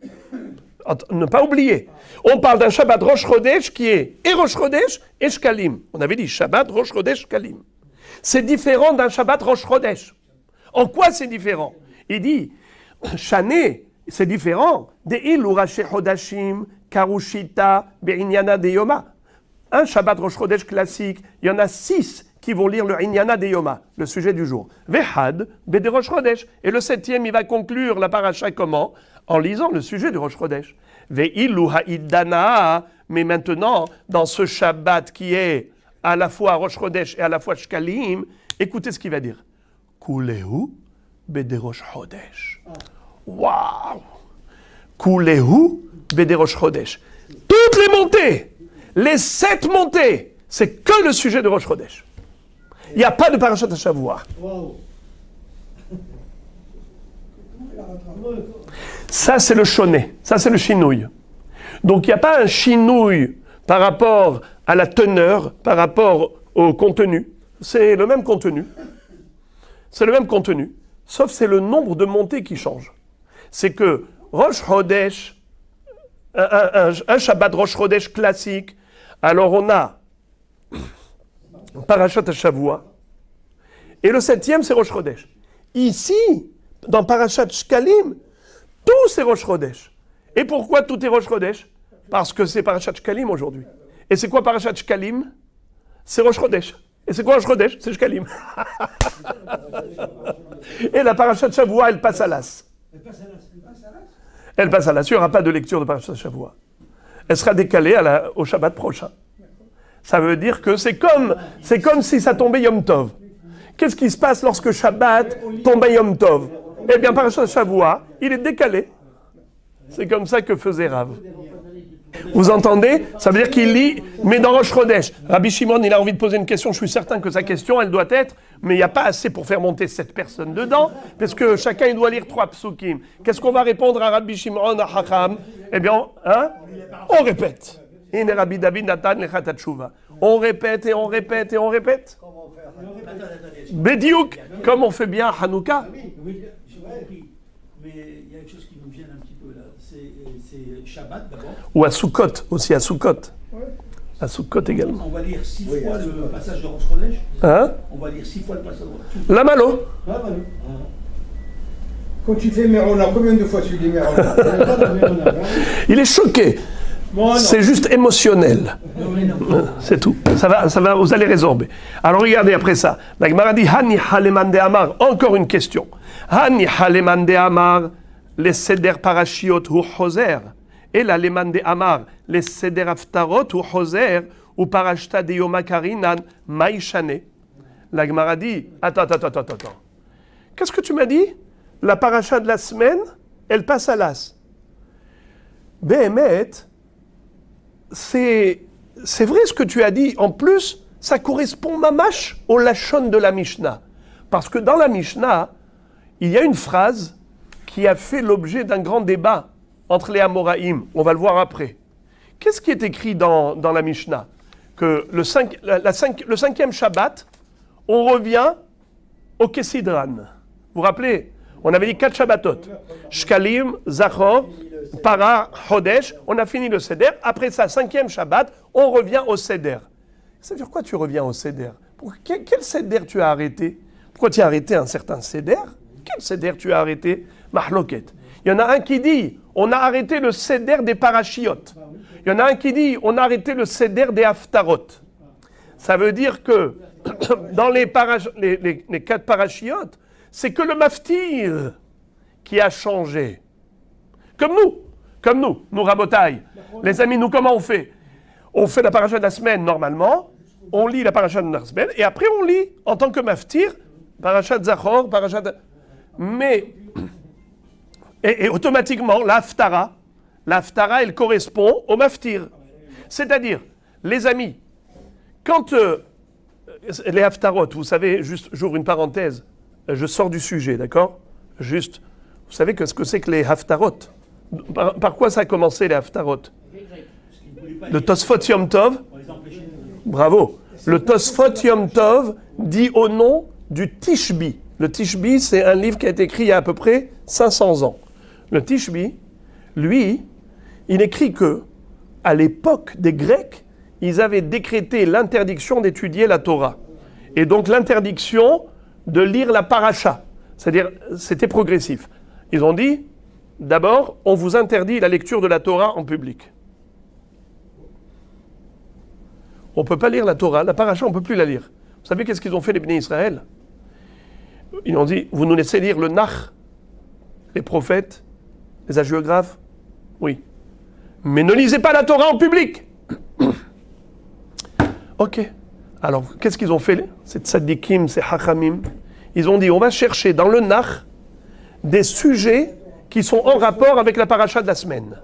Ne pas oublier. On parle d'un Shabbat Rosh Chodesh qui est et Rosh Chodesh et Shkalim. On avait dit Shabbat Rosh Chodesh Shkalim. C'est différent d'un Shabbat Rosh Chodesh. En quoi c'est différent Il dit Shané, c'est différent. Hodashim, Karushita, Berinyana de Yoma. Un Shabbat Rosh Chodesh classique, il y en a six qui vont lire le Inyana de Yoma, le sujet du jour. Vehad, Bede Rosh Chodesh. Et le septième, il va conclure la paracha comment en lisant le sujet de Rosh Chodesh. mais maintenant, dans ce Shabbat qui est à la fois Rosh Chodesh et à la fois Shkalim, écoutez ce qu'il va dire. kulehu bede Rosh Chodesh. Waouh Kulehu bede Rosh Chodesh. Toutes les montées, les sept montées, c'est que le sujet de Rosh Chodesh. Il n'y a pas de parachute à savoir. Ça, c'est le shoné. Ça, c'est le chinouille. Donc, il n'y a pas un chinouille par rapport à la teneur, par rapport au contenu. C'est le même contenu. C'est le même contenu. Sauf c'est le nombre de montées qui change. C'est que Rosh Hodesh, un, un, de Shabbat Rosh classique, alors on a à Shavua, et le septième c'est Rosh Hodesh. Ici, dans Parashat Shkalim, tout c'est Rosh Et pourquoi tout est Rosh Parce que c'est Parashat Shkalim aujourd'hui. Et c'est quoi Parashat Shkalim C'est Rosh Et c'est quoi Rosh C'est Shkalim. Et la Parashat Shavua, elle passe à l'as. Elle passe à l'as. Il n'y aura pas de lecture de Parashat Shavua. Elle sera décalée au Shabbat prochain. Ça veut dire que c'est comme, c'est comme si ça tombait Yom Tov. Qu'est-ce qui se passe lorsque Shabbat tombe à Yom Tov eh bien, par sa voix, il est décalé. C'est comme ça que faisait Rav. Vous entendez Ça veut dire qu'il lit, mais dans Rosh Rabbi Shimon, il a envie de poser une question. Je suis certain que sa question, elle doit être, mais il n'y a pas assez pour faire monter cette personne dedans, parce que chacun, il doit lire trois psukim. Qu'est-ce qu'on va répondre à Rabbi Shimon, à Hakam Eh bien, hein on répète. On répète et on répète et on répète. Bédiouk, comme on fait bien à Hanouka. Mais il y a quelque chose qui nous vient un petit peu là. C'est Shabbat d'abord. Ou à Soukot, aussi à Soukot. À Soukot également. Hein? On va lire six fois le passage de Rosh Hein On va lire six fois le passage de La Malo. La Malo. Ah. Quand tu fais Merona, combien de fois tu dis Merona hein. Il est choqué. c'est juste émotionnel. C'est tout. Ça va, ça va, vous allez résorber. Alors regardez après ça. Encore une question. Haniha lemande amar, les seder parashiot ou hoser. Et la lemande amar, les seder aftarot ou hoser, ou parachta de yomakarinan maishane La Gemara dit Attends, attends, attends, attends. Qu'est-ce que tu m'as dit La paracha de la semaine, elle passe à l'as. Behemet, c'est vrai ce que tu as dit. En plus, ça correspond mamash au lachon de la Mishnah. Parce que dans la Mishnah, il y a une phrase qui a fait l'objet d'un grand débat entre les Amoraïm. On va le voir après. Qu'est-ce qui est écrit dans, la Mishnah Que le, la, cinquième Shabbat, on revient au Kessidran. Vous vous rappelez On avait dit quatre Shabbatot. Shkalim, Zachor, Para, Hodesh. On a fini le Seder. Après ça, cinquième Shabbat, on revient au Seder. Ça veut dire quoi tu reviens au Seder Pour quel, quel Seder tu as arrêté Pourquoi tu as arrêté un certain Seder c'est-à-dire, tu as arrêté mahloket. Il y en a un qui dit, on a arrêté le seder des parachiotes. Il y en a un qui dit, on a arrêté le seder des haftarot. Ça veut dire que dans les, quatre parachiotes, c'est que le maftir qui a changé. Comme nous, comme nous, nous rabotaille. Les amis, nous, comment on fait On fait la paracha de la semaine normalement, on lit la paracha de la et après on lit en tant que maftir, paracha de Zahor, mais, et, automatiquement, l'aftara, l'aftara, elle correspond au maftir. C'est-à-dire, les amis, quand euh, euh, les haftarot, vous savez, juste, j'ouvre une parenthèse, euh, je sors du sujet, d'accord Juste, vous savez que ce que c'est que les haftarot par, quoi ça a commencé les haftarot Le Tosfot Tov Bravo. Le Tosfot Tov dit au nom du Tishbi. Le Tishbi, c'est un livre qui a été écrit il y a à peu près 500 ans. Le Tishbi, lui, il écrit que, à l'époque des Grecs, ils avaient décrété l'interdiction d'étudier la Torah. Et donc l'interdiction de lire la paracha. C'est-à-dire, c'était progressif. Ils ont dit, d'abord, on vous interdit la lecture de la Torah en public. On ne peut pas lire la Torah, la paracha, on ne peut plus la lire. Vous savez qu'est-ce qu'ils ont fait les bénis Israël ils ont dit, vous nous laissez lire le Nach, les prophètes, les agiographes Oui. Mais ne lisez pas la Torah en public Ok. Alors, qu'est-ce qu'ils ont fait C'est tzadikim, c'est hachamim Ils ont dit, on va chercher dans le Nach des sujets qui sont en rapport avec la paracha de la semaine.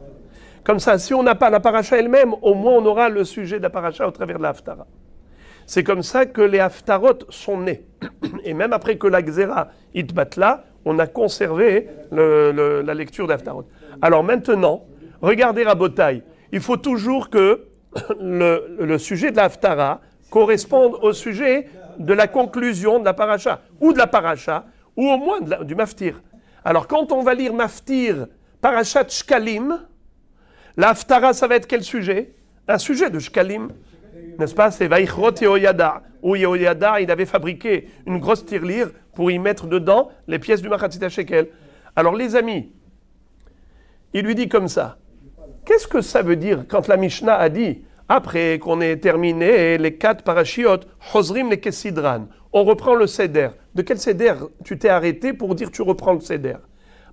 Comme ça, si on n'a pas la paracha elle-même, au moins on aura le sujet de la paracha au travers de la haftara. C'est comme ça que les Haftarot sont nés. Et même après que la Xéra Itbatla, on a conservé la lecture d'Haftarot. Alors maintenant, regardez Rabotai. Il faut toujours que le, sujet de la Haftara corresponde au sujet de la conclusion de la paracha, ou de la paracha, ou au moins du maftir. Alors quand on va lire maftir, parasha shkalim, la haftara, ça va être quel sujet Un sujet de shkalim. N'est-ce pas C'est Vaichrot Yehoyada. Où Yehoyada, il avait fabriqué une grosse tirelire pour y mettre dedans les pièces du Machatzita Shekel. Alors, les amis, il lui dit comme ça. Qu'est-ce que ça veut dire quand la Mishnah a dit après qu'on ait terminé les quatre parachiotes, Hosrim le Kesidran, on reprend le Seder. De quel Seder tu t'es arrêté pour dire tu reprends le Seder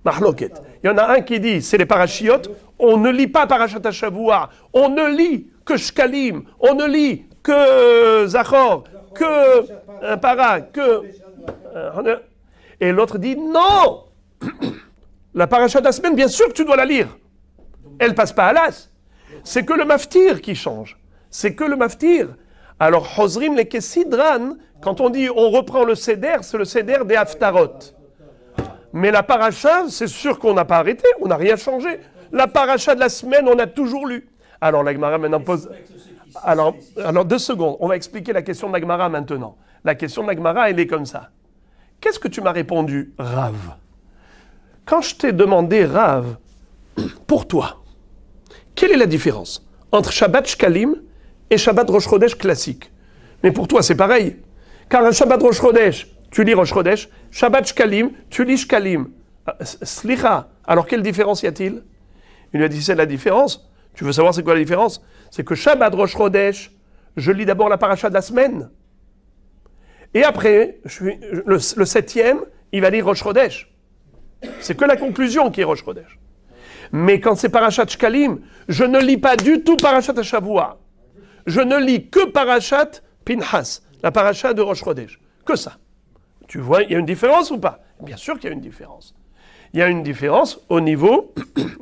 il y en a un qui dit, c'est les parachiotes, on ne lit pas Parashat Shavua, on ne lit que Shkalim, on ne lit que euh, Zachor, que un euh, para, que... Euh, et l'autre dit, non La Parashat de semaine, bien sûr que tu dois la lire. Elle passe pas à l'as. C'est que le maftir qui change. C'est que le maftir. Alors, Hosrim Le Kesidran, quand on dit on reprend le Seder, c'est le Seder des Haftarot. Mais la paracha, c'est sûr qu'on n'a pas arrêté, on n'a rien changé. La paracha de la semaine, on a toujours lu. Alors l'Agmara maintenant pose. Alors, alors deux secondes, on va expliquer la question de l'Agmara maintenant. La question de l'Agmara, elle est comme ça. Qu'est-ce que tu m'as répondu, Rave Quand je t'ai demandé, Rave, pour toi, quelle est la différence entre Shabbat Shkalim et Shabbat Rosh classique Mais pour toi, c'est pareil. Car un Shabbat Rosh tu lis Rosh Chodesh, Shabbat Shkalim, tu lis Shkalim. Ah, Slicha. Alors quelle différence y a-t-il Il lui a dit c'est la différence. Tu veux savoir c'est quoi la différence C'est que Shabbat Rosh je lis d'abord la paracha de la semaine. Et après, le, septième, il va lire Rosh C'est que la conclusion qui est Rosh Mais quand c'est Parashat Shkalim, je ne lis pas du tout Parashat Shavua. Je ne lis que Parashat Pinhas, la paracha de Rosh Que ça. Tu vois, il y a une différence ou pas Bien sûr qu'il y a une différence. Il y a une différence au niveau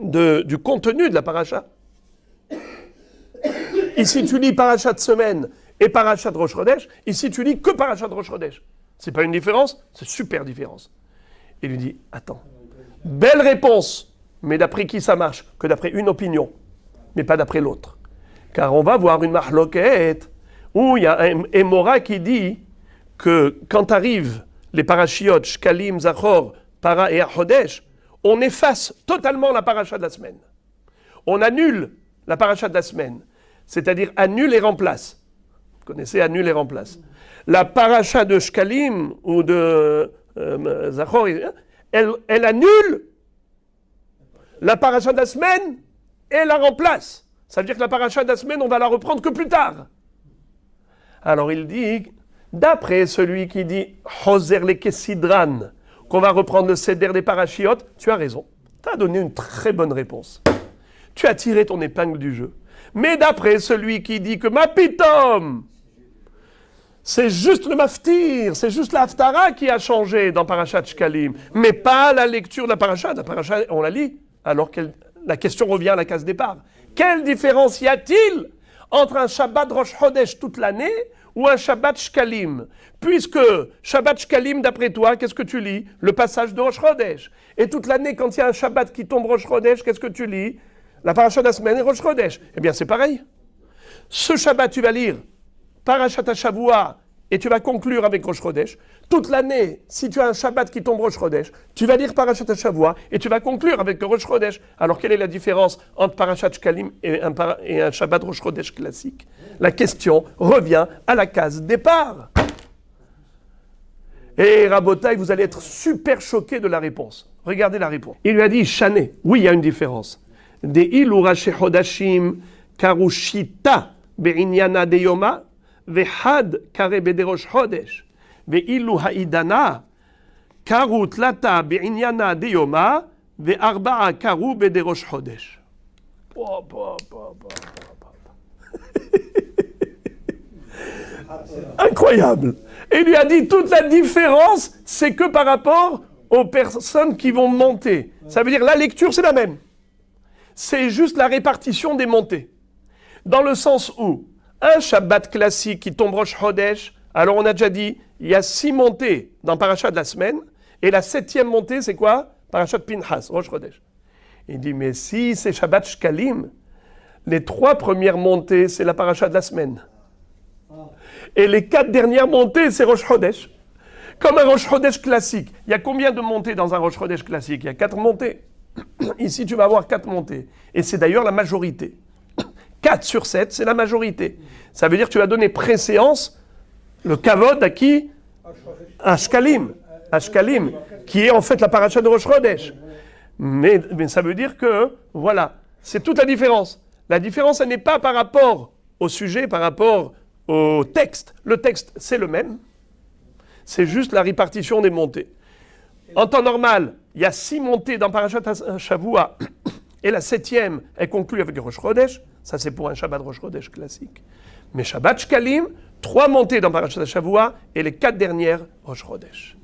du contenu de la paracha. Ici, tu lis paracha de semaine et paracha de Rochredèche. Ici, tu lis que paracha de Rochredèche. C'est pas une différence, c'est super différence. Il lui dit, attends, belle réponse, mais d'après qui ça marche Que d'après une opinion, mais pas d'après l'autre. Car on va voir une mahloquette où il y a un Emora qui dit que quand arrive les parachiotes, Shkalim, Zachor, Para et Ahodesh, on efface totalement la paracha de la semaine. On annule la paracha de la semaine, c'est-à-dire annule et remplace. Vous connaissez annule et remplace. La paracha de Shkalim ou de euh, Zachor, elle, annule la paracha de la semaine et la remplace. Ça veut dire que la paracha de la semaine, on va la reprendre que plus tard. Alors il dit D'après celui qui dit Hoser le qu'on va reprendre le Seder des parachiotes, tu as raison. Tu as donné une très bonne réponse. Tu as tiré ton épingle du jeu. Mais d'après celui qui dit que mapitom » c'est juste le maftir, c'est juste l'aftara qui a changé dans Parashat Shkalim, mais pas la lecture de la Parashat. La Parashat, on la lit, alors que la question revient à la case départ. Quelle différence y a-t-il entre un Shabbat Rosh Hodesh toute l'année ou un Shabbat Shkalim Puisque Shabbat Shkalim, d'après toi, qu'est-ce que tu lis Le passage de Rosh Chodesh. Et toute l'année, quand il y a un Shabbat qui tombe Rosh Chodesh, qu'est-ce que tu lis La parasha de la semaine Rosh Chodesh. Eh bien, c'est pareil. Ce Shabbat, tu vas lire Parashat HaShavua, et tu vas conclure avec Rosh Chodesh. Toute l'année, si tu as un Shabbat qui tombe Rosh Chodesh, tu vas lire Parashat Shavua et tu vas conclure avec Rosh Chodesh. Alors quelle est la différence entre Parashat Shkalim et un, Shabbat Rosh Chodesh classique La question revient à la case départ. Et eh, Rabotai, vous allez être super choqué de la réponse. Regardez la réponse. Il lui a dit Chané. Oui, il y a une différence. De Ilura Hodashim Karushita Beinyana Deyoma Incroyable. Et il lui a dit toute la différence, c'est que par rapport aux personnes qui vont monter. Ça veut dire la lecture, c'est la même. C'est juste la répartition des montées. Dans le sens où un Shabbat classique qui tombe Rosh Hodesh, alors on a déjà dit, il y a six montées dans Paracha de la semaine, et la septième montée, c'est quoi Paracha de Pinhas, Rosh Hodesh. Il dit, mais si c'est Shabbat Shkalim, les trois premières montées, c'est la Parachat de la semaine. Et les quatre dernières montées, c'est Rosh Hodesh. Comme un Rosh Hodesh classique. Il y a combien de montées dans un Rosh Hodesh classique Il y a quatre montées. Ici, tu vas avoir quatre montées. Et c'est d'ailleurs la majorité. 4 sur 7, c'est la majorité. Ça veut dire que tu as donné préséance, le kavod à qui À Shkalim. À qui est en fait la paracha de Rosh Mais, ça veut dire que, voilà, c'est toute la différence. La différence, elle n'est pas par rapport au sujet, par rapport au texte. Le texte, c'est le même. C'est juste la répartition des montées. En temps normal, il y a six montées dans à Shavua et la septième, elle conclut avec Rosh Chodesh. Ça, c'est pour un Shabbat Rosh Chodesh classique. Mais Shabbat Shkalim, trois montées dans Parashat Shavua et les quatre dernières Rosh Chodesh.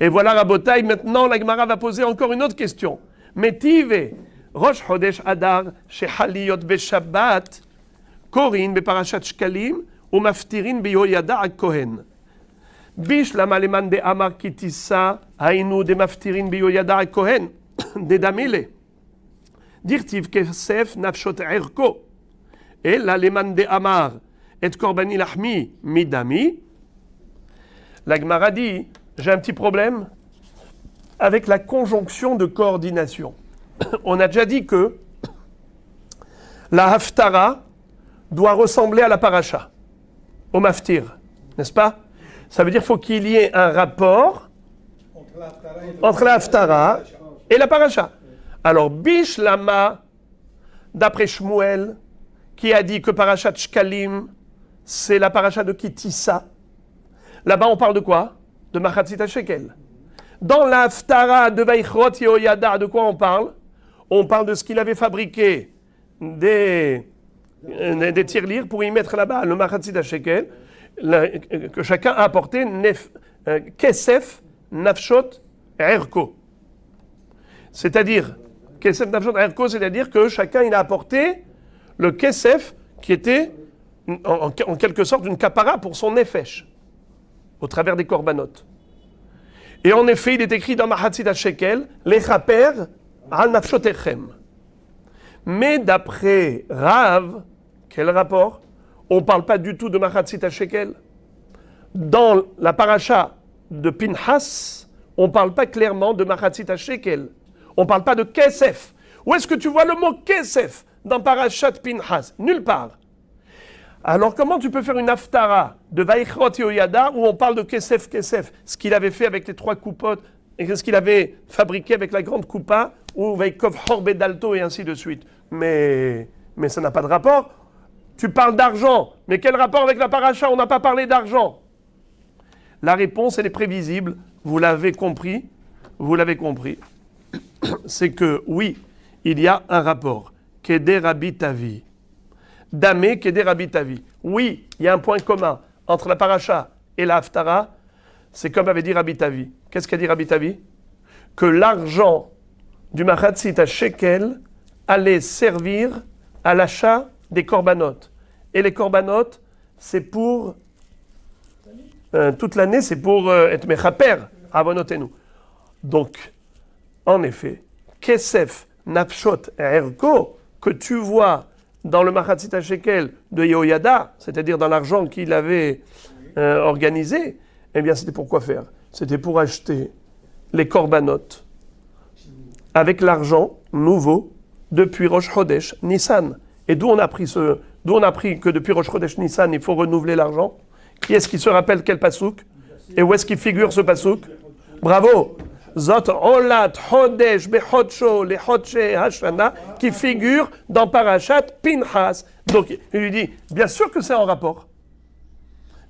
Et voilà Rabotai. Maintenant, la Gemara va poser encore une autre question. Metive, Rosh Chodesh Adar, Shehaliot Beshabbat, Korin Beparashat Shkalim, ou Maftirin Beyoyada à Kohen. Bish la de Amar Kitissa, Hainu de Maftirin Beyoyada à Kohen, de Damile. Dirtiv sef nafshot erko. Et l'aleman de Amar et korbani midami. La dit j'ai un petit problème avec la conjonction de coordination. On a déjà dit que la haftara doit ressembler à la paracha, au maftir, n'est-ce pas Ça veut dire qu'il faut qu'il y ait un rapport entre la haftara et la paracha. Alors, Bishlama, d'après Shmuel, qui a dit que Parashat Shkalim, c'est la Parashat de Kitissa. Là-bas, on parle de quoi De Machatzita Shekel. Dans l'Aftara de Vaichrot Yoyada, de quoi on parle On parle de ce qu'il avait fabriqué des, euh, tirelires pour y mettre là-bas le Machatzita Shekel, euh, que chacun a apporté nef, euh, Kesef, Nafshot, Erko. C'est-à-dire Kesef Nafshot Erko, c'est-à-dire que chacun il a apporté le Kesef qui était en, quelque sorte une capara pour son Nefesh, au travers des korbanotes. Et en effet, il est écrit dans Mahatzit Shekel, Lechaper al echem Mais d'après Rav, quel rapport On ne parle pas du tout de Mahatzit Shekel. Dans la paracha de Pinhas, on ne parle pas clairement de Mahatzit Shekel. On ne parle pas de Kesef. Où est-ce que tu vois le mot Kesef dans Parashat Pinhas Nulle part. Alors comment tu peux faire une haftara de Vaichrot et Oyada où on parle de Kesef Kesef, ce qu'il avait fait avec les trois coupotes et ce qu'il avait fabriqué avec la grande coupa ou Vaikov Horbet d'Alto et ainsi de suite. Mais, mais ça n'a pas de rapport. Tu parles d'argent, mais quel rapport avec la paracha On n'a pas parlé d'argent. La réponse, elle est prévisible. Vous l'avez compris. Vous l'avez compris. c'est que oui, il y a un rapport. tavi »« Rabitavi. Damé Keder Rabitavi. Oui, il y a un point commun entre la paracha et la haftara. C'est comme avait dit Rabitavi. Qu'est-ce qu'a dit Rabitavi Que l'argent du Mahatzit à Shekel allait servir à l'achat des corbanotes. Et les corbanotes, c'est pour. Euh, toute l'année, c'est pour euh, être mes nous Donc, en effet, Kesef Napshot Erko, que tu vois dans le Mahatzita Shekel de Yehoyada, c'est-à-dire dans l'argent qu'il avait euh, organisé, eh bien c'était pour quoi faire C'était pour acheter les corbanotes avec l'argent nouveau depuis Rosh Hodesh Nissan. Et d'où on a pris ce, d'où on a pris que depuis Rosh Hodesh Nissan, il faut renouveler l'argent. Qui est-ce qui se rappelle quel pasouk Et où est-ce qu'il figure ce pasouk Bravo Zot Olat Hodesh behotcho, les Hashana qui figure dans parashat, pinhas. Donc il lui dit, bien sûr que c'est en rapport.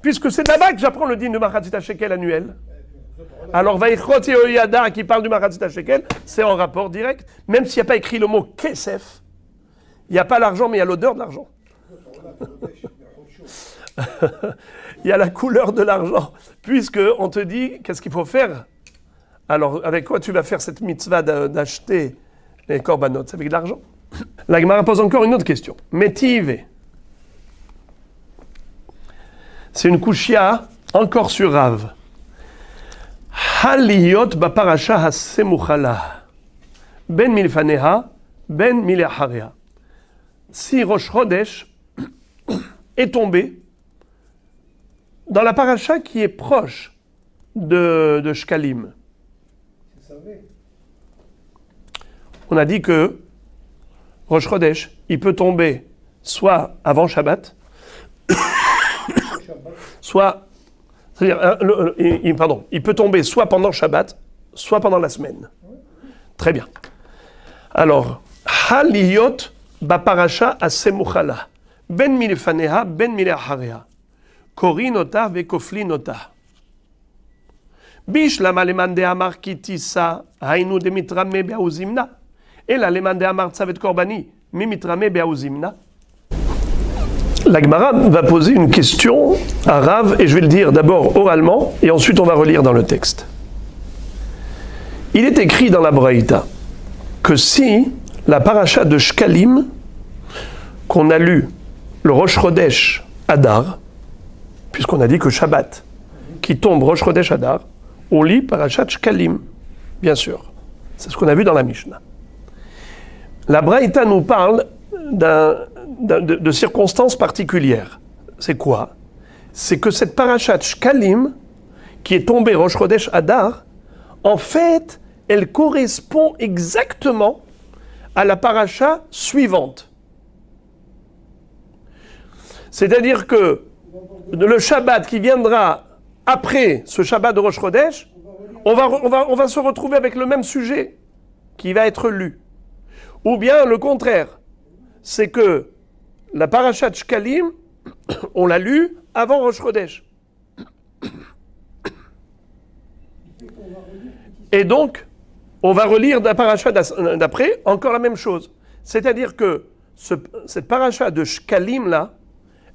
Puisque c'est là-bas que j'apprends le dîme de Machatzita Shekel annuel. Alors Vaichot yada qui parle du Mahadita Shekel, c'est en rapport direct. Même s'il n'y a pas écrit le mot Kesef, il n'y a pas l'argent mais il y a l'odeur de l'argent. il y a la couleur de l'argent. Puisque on te dit, qu'est-ce qu'il faut faire alors, avec quoi tu vas faire cette mitzvah d'acheter les korbanot avec de l'argent. La Gemara pose encore une autre question. Métive. C'est une kushia encore sur Rav. Haliyot hasemuchala. Ben milfaneha, ben Si Rosh est tombé dans la paracha qui est proche de Shkalim. on a dit que Rosh Chodesh, il peut tomber soit avant Shabbat, soit. Euh, euh, pardon, il peut tomber soit pendant Shabbat, soit pendant la semaine. Très bien. Alors, Haliyot Baparasha asemuchala Ben milifaneha Ben ve korinotah vekoflinotah, Bish la malemande amarkitisa, hainu demitra Ela korbani, La Gemara va poser une question à Rav, et je vais le dire d'abord oralement, et ensuite on va relire dans le texte. Il est écrit dans la Braïta que si la paracha de Shkalim, qu'on a lu le Rosh à Adar, puisqu'on a dit que Shabbat, qui tombe Rosh Chodesh Adar, on lit de Shkalim, bien sûr. C'est ce qu'on a vu dans la Mishnah. La Braïta nous parle de, circonstances particulières. C'est quoi C'est que cette de Shkalim, qui est tombée Rosh Chodesh Adar, en fait, elle correspond exactement à la paracha suivante. C'est-à-dire que le Shabbat qui viendra après ce Shabbat de Rosh Chodesh, on va se retrouver avec le même sujet qui va être lu. Ou bien le contraire, c'est que la paracha de Shkalim, on l'a lu avant Rosh Et donc, on va relire la paracha euh, d'après encore la même chose. C'est-à-dire que cette paracha de Shkalim là,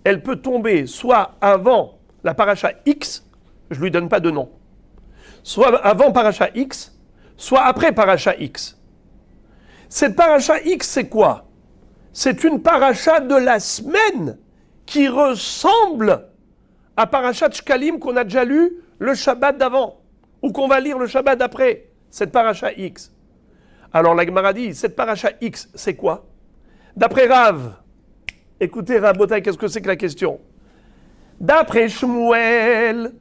elle peut tomber soit avant la paracha X, je lui donne pas de nom, soit avant paracha X, soit après paracha X. Cette paracha X, c'est quoi C'est une paracha de la semaine qui ressemble à paracha Tchkalim qu'on a déjà lu le Shabbat d'avant, ou qu'on va lire le Shabbat d'après, cette paracha X. Alors la Gemara dit, cette paracha X, c'est quoi D'après Rav, écoutez Rabotai, qu'est-ce que c'est que la question D'après Shmuel,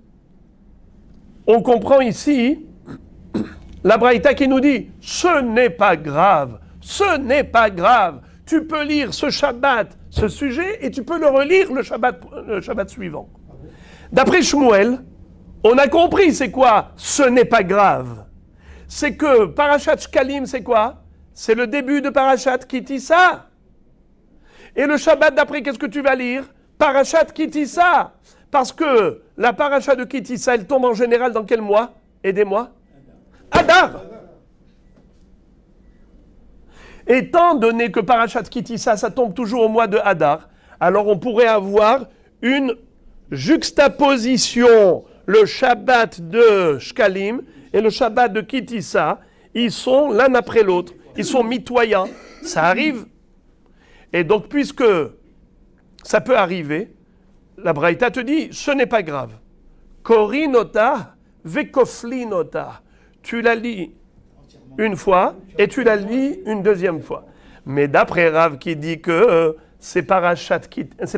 on comprend ici la Braïta qui nous dit, ce n'est pas grave, ce n'est pas grave. Tu peux lire ce Shabbat, ce sujet, et tu peux le relire le Shabbat, le Shabbat suivant. D'après Shmuel, on a compris c'est quoi ce n'est pas grave. C'est que Parashat Shkalim, c'est quoi C'est le début de Parashat Kitissa. Et le Shabbat d'après, qu'est-ce que tu vas lire Parashat Kitissa. Parce que la Parashat de Kitissa, elle tombe en général dans quel mois Aidez-moi. Hadar. Étant donné que Parachat Kitissa, ça tombe toujours au mois de Hadar, alors on pourrait avoir une juxtaposition, le Shabbat de Shkalim et le Shabbat de Kitissa, ils sont l'un après l'autre, ils sont mitoyens, ça arrive. Et donc puisque ça peut arriver, la Braïta te dit, ce n'est pas grave. Korinota nota tu la lis une fois et tu la lis une deuxième fois. Mais d'après Rav qui dit que euh, c'est parachat,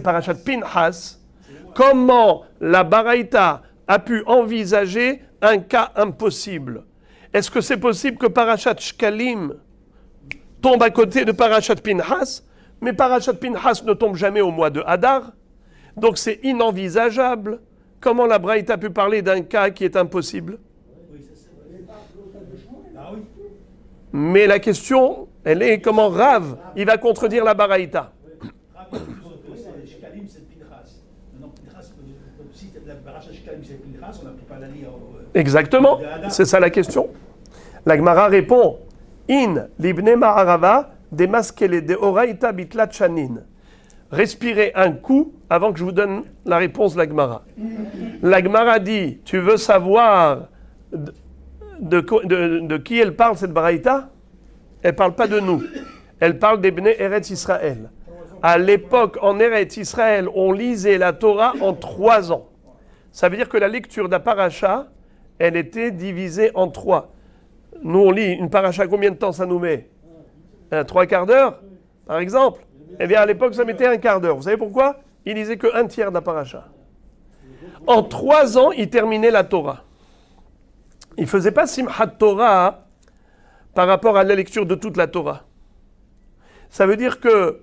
parachat Pinhas, comment la Baraita a pu envisager un cas impossible Est-ce que c'est possible que parachat Shkalim tombe à côté de parachat Pinhas Mais parachat Pinhas ne tombe jamais au mois de Hadar, donc c'est inenvisageable. Comment la Baraita a pu parler d'un cas qui est impossible Mais la question, elle est comment Rave, il va contredire la Baraïta. Exactement, c'est ça la question. La Gemara répond In libne ma'arava demaskele de oraita bitlat chanin. Respirez un coup avant que je vous donne la réponse la Gemara. La Gemara dit Tu veux savoir de, qui elle parle cette baraïta Elle parle pas de nous. Elle parle des Bnei Eretz Israël. À l'époque, en Eretz Israël, on lisait la Torah en trois ans. Ça veut dire que la lecture d'un paracha, elle était divisée en trois. Nous, on lit une paracha, combien de temps ça nous met Trois quarts d'heure, par exemple Eh bien, à l'époque, ça mettait un quart d'heure. Vous savez pourquoi Il lisait qu'un tiers d'un paracha. En trois ans, il terminait la Torah il ne faisait pas simhat Torah par rapport à la lecture de toute la Torah. Ça veut dire que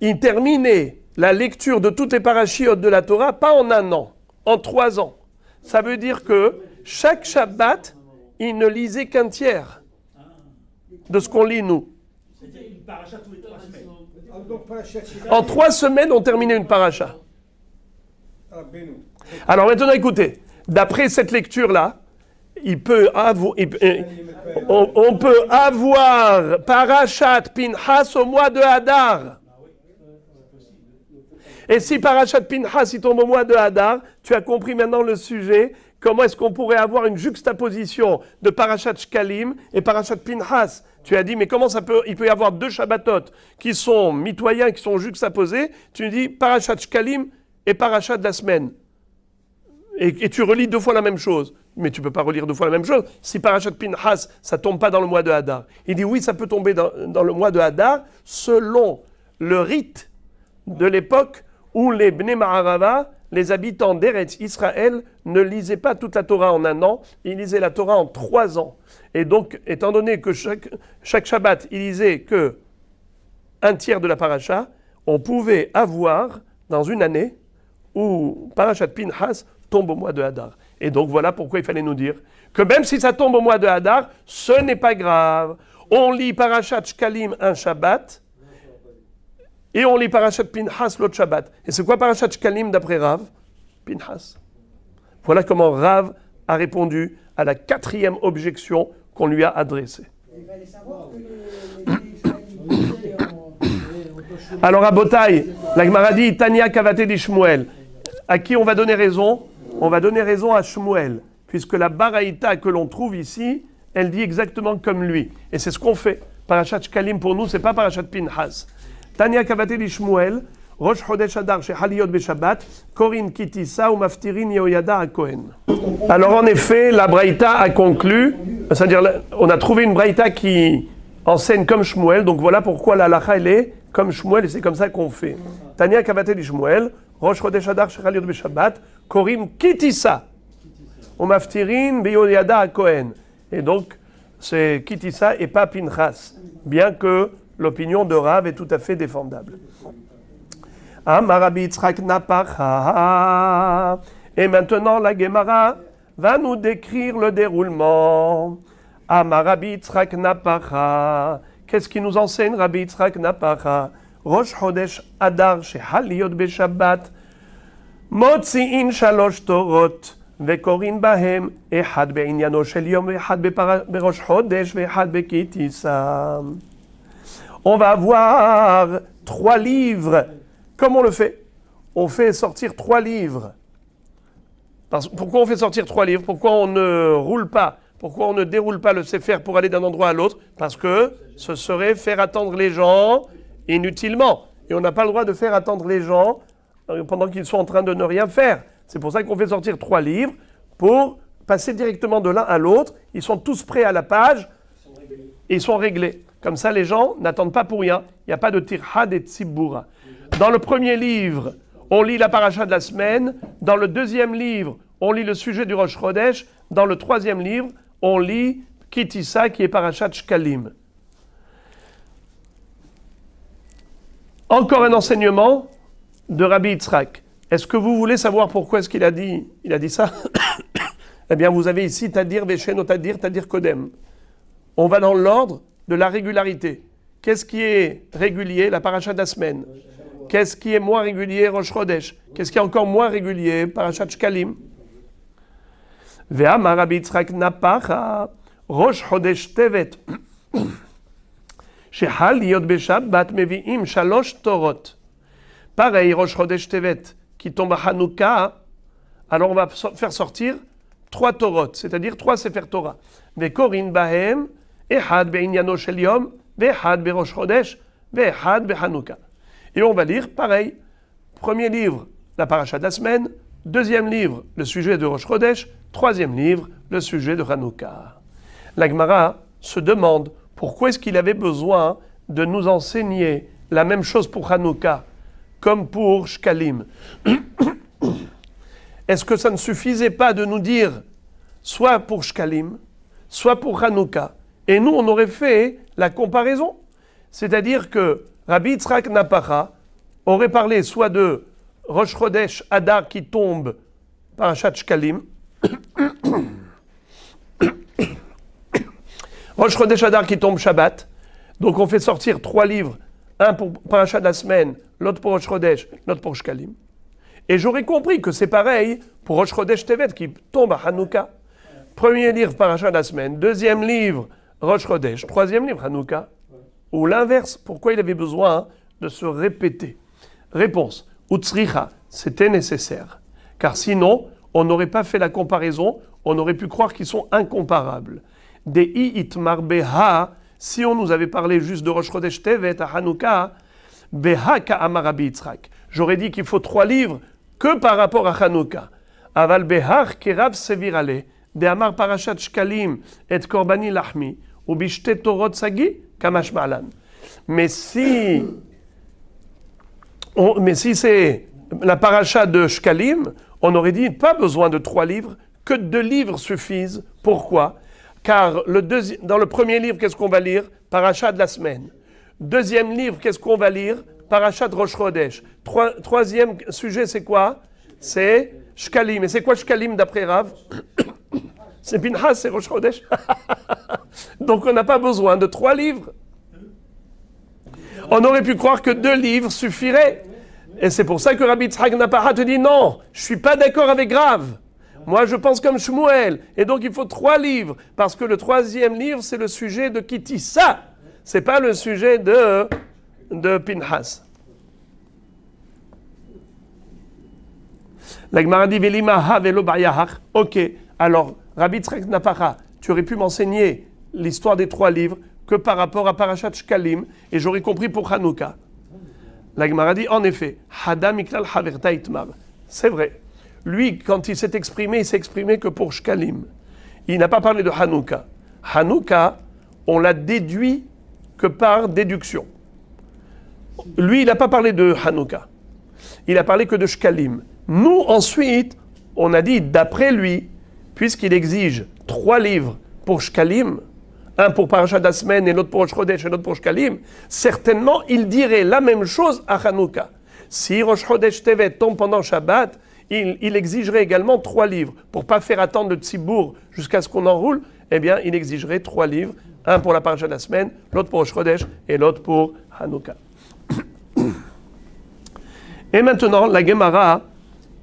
il terminait la lecture de toutes les parachiotes de la Torah, pas en un an, en trois ans. Ça veut dire que chaque Shabbat, il ne lisait qu'un tiers de ce qu'on lit nous. En trois semaines, on terminait une paracha. Ah, Alors maintenant, écoutez, d'après cette lecture-là, euh, on, peut avoir Parachat Pinhas au mois de Hadar. Et si Parachat Pinhas il tombe au mois de Hadar, tu as compris maintenant le sujet. Comment est-ce qu'on pourrait avoir une juxtaposition de Parachat Shkalim et Parachat Pinhas Tu as dit, mais comment ça peut, il peut y avoir deux Shabbatot qui sont mitoyens, qui sont juxtaposés Tu dis Parachat Shkalim et Parashat de la semaine et, tu relis deux fois la même chose. Mais tu peux pas relire deux fois la même chose. Si Parashat Pinhas, ça tombe pas dans le mois de Hadar. Il dit oui, ça peut tomber dans, le mois de Hadar selon le rite de l'époque où les Bnei Ma'arava, les habitants d'Eretz Israël, ne lisaient pas toute la Torah en un an, ils lisaient la Torah en trois ans. Et donc, étant donné que chaque, chaque Shabbat, ils lisaient que un tiers de la paracha, on pouvait avoir dans une année où Parashat Pinhas tombe au mois de Hadar. Et donc voilà pourquoi il fallait nous dire que même si ça tombe au mois de Hadar, ce n'est pas grave. On lit Parashat Shkalim un Shabbat et on lit Parashat Pinhas l'autre Shabbat. Et c'est quoi Parashat Shkalim d'après Rav Pinhas. Voilà comment Rav a répondu à la quatrième objection qu'on lui a adressée. Alors à Botaï, la Gemara dit Tania Kavate À qui on va donner raison on va donner raison à Shmuel, puisque la baraïta que l'on trouve ici, elle dit exactement comme lui. Et c'est ce qu'on fait. Parachat Kalim pour nous, c'est pas Parachat Pinhas. Tania Kavateli Shmuel, Rosh Chodesh Adar chez Korin kitisa ou Maftirin Yehoyada à kohen. Alors en effet, la Braïta a conclu, c'est-à-dire on a trouvé une Braïta qui enseigne comme Shmuel, donc voilà pourquoi la Lacha elle est comme Shmuel et c'est comme ça qu'on fait. Tania Kavateli Shmuel, Rosh Chodesh Adar chez Korim Kitissa. On maftirin Beyoliada à Kohen. Et donc, c'est Kitissa et pas Pinchas, bien que l'opinion de Rav est tout à fait défendable. Et maintenant, la Gemara va nous décrire le déroulement. Amarabi Napacha. Qu'est-ce qui nous enseigne Rabbi Yitzhak Rosh Hodesh Adar chez Beshabbat on va avoir trois livres. Comment on le fait On fait sortir trois livres. pourquoi on fait sortir trois livres Pourquoi on ne roule pas Pourquoi on ne déroule pas le Sefer pour aller d'un endroit à l'autre Parce que ce serait faire attendre les gens inutilement. Et on n'a pas le droit de faire attendre les gens euh, pendant qu'ils sont en train de ne rien faire. C'est pour ça qu'on fait sortir trois livres pour passer directement de l'un à l'autre. Ils sont tous prêts à la page ils sont réglés. Comme ça, les gens n'attendent pas pour rien. Il n'y a pas de tirhad et tziboura. Dans le premier livre, on lit la paracha de la semaine. Dans le deuxième livre, on lit le sujet du Rosh Chodesh. Dans le troisième livre, on lit Kitissa qui est paracha de Shkalim. Encore un enseignement de Rabbi Yitzhak. Est-ce que vous voulez savoir pourquoi est-ce qu'il a dit, il a dit ça Eh bien, vous avez ici Tadir Tadir, Tadir Kodem. On va dans l'ordre de la régularité. Qu'est-ce qui est régulier La paracha d'asmen? Qu'est-ce qui est moins régulier Rosh Qu'est-ce qui est encore moins régulier Parachat Shkalim. Ve'ama Rabbi Yitzhak Napacha Rosh Chodesh Tevet. Mevi'im Shalosh Torot. Pareil, Rosh Chodesh Tevet, qui tombe à Hanouka, alors on va faire sortir trois Torahs, c'est-à-dire trois Sefer Torah. korin Bahem, Ehad Beinyano Shel Yom, Vehad Berosh Chodesh, Vehad Behanouka. Et on va lire, pareil, premier livre, la paracha de la semaine, deuxième livre, le sujet de Rosh troisième livre, le sujet de Hanouka. L'Agmara se demande pourquoi est-ce qu'il avait besoin de nous enseigner la même chose pour Hanouka comme pour Shkalim. Est-ce que ça ne suffisait pas de nous dire soit pour Shkalim, soit pour Hanouka Et nous, on aurait fait la comparaison. C'est-à-dire que Rabbi Yitzhak Napara aurait parlé soit de Rosh Chodesh Adar qui tombe par Achat Shkalim, Rosh Chodesh Adar qui tombe Shabbat. Donc on fait sortir trois livres, un pour Parachat de la semaine, l'autre pour Rosh l'autre pour Shkalim. Et j'aurais compris que c'est pareil pour Rosh Chodesh Tevet qui tombe à Hanouka. Premier livre parachat de la semaine, deuxième livre Rosh Chodesh, troisième livre Hanouka. Ou l'inverse, pourquoi il avait besoin de se répéter Réponse, Utsricha, c'était nécessaire. Car sinon, on n'aurait pas fait la comparaison, on aurait pu croire qu'ils sont incomparables. Dei BeHa, si on nous avait parlé juste de Rosh Chodesh Tevet à Hanouka, Behaka Amarabi Yitzhak. J'aurais dit qu'il faut trois livres que par rapport à Hanouka. Aval Behar Kirav Sevirale, De Amar Parashat Shkalim et Korbani lachmi ou Bishte Torot Sagi, Kamash Malan. Mais si, mais si c'est la paracha de Shkalim, on aurait dit pas besoin de trois livres, que deux livres suffisent. Pourquoi Car le dans le premier livre, qu'est-ce qu'on va lire Paracha de la semaine. Deuxième livre, qu'est-ce qu'on va lire Parachat Rosh Chodesh. troisième sujet, c'est quoi C'est Shkalim. Et c'est quoi Shkalim d'après Rav C'est Pinhas, c'est Rosh Chodesh. Donc on n'a pas besoin de trois livres. On aurait pu croire que deux livres suffiraient. Et c'est pour ça que Rabbi Tzhak Napara te dit non, je suis pas d'accord avec Rav. Moi, je pense comme Shmuel. Et donc, il faut trois livres. Parce que le troisième livre, c'est le sujet de Ça. C'est pas le sujet de, de Pinhas. La Gemara dit Ok, alors Rabbi Tzrek Napara, tu aurais pu m'enseigner l'histoire des trois livres que par rapport à Parashat Shkalim et j'aurais compris pour Hanouka. La dit en effet, C'est vrai. Lui, quand il s'est exprimé, il s'est exprimé que pour Shkalim. Il n'a pas parlé de Hanouka. Hanouka, on l'a déduit par déduction. Lui, il n'a pas parlé de Hanouka. Il a parlé que de Shkalim. Nous, ensuite, on a dit, d'après lui, puisqu'il exige trois livres pour Shkalim, un pour Parashat Asmen et l'autre pour Rosh Chodesh et l'autre pour Shkalim, certainement, il dirait la même chose à Hanouka. Si Rosh Chodesh Tevet tombe pendant Shabbat, il, exigerait également trois livres. Pour pas faire attendre le Tzibour jusqu'à ce qu'on enroule, eh bien, il exigerait trois livres un pour la paracha de la semaine, l'autre pour Oshkodesh et l'autre pour Hanouka. Et maintenant, la Gemara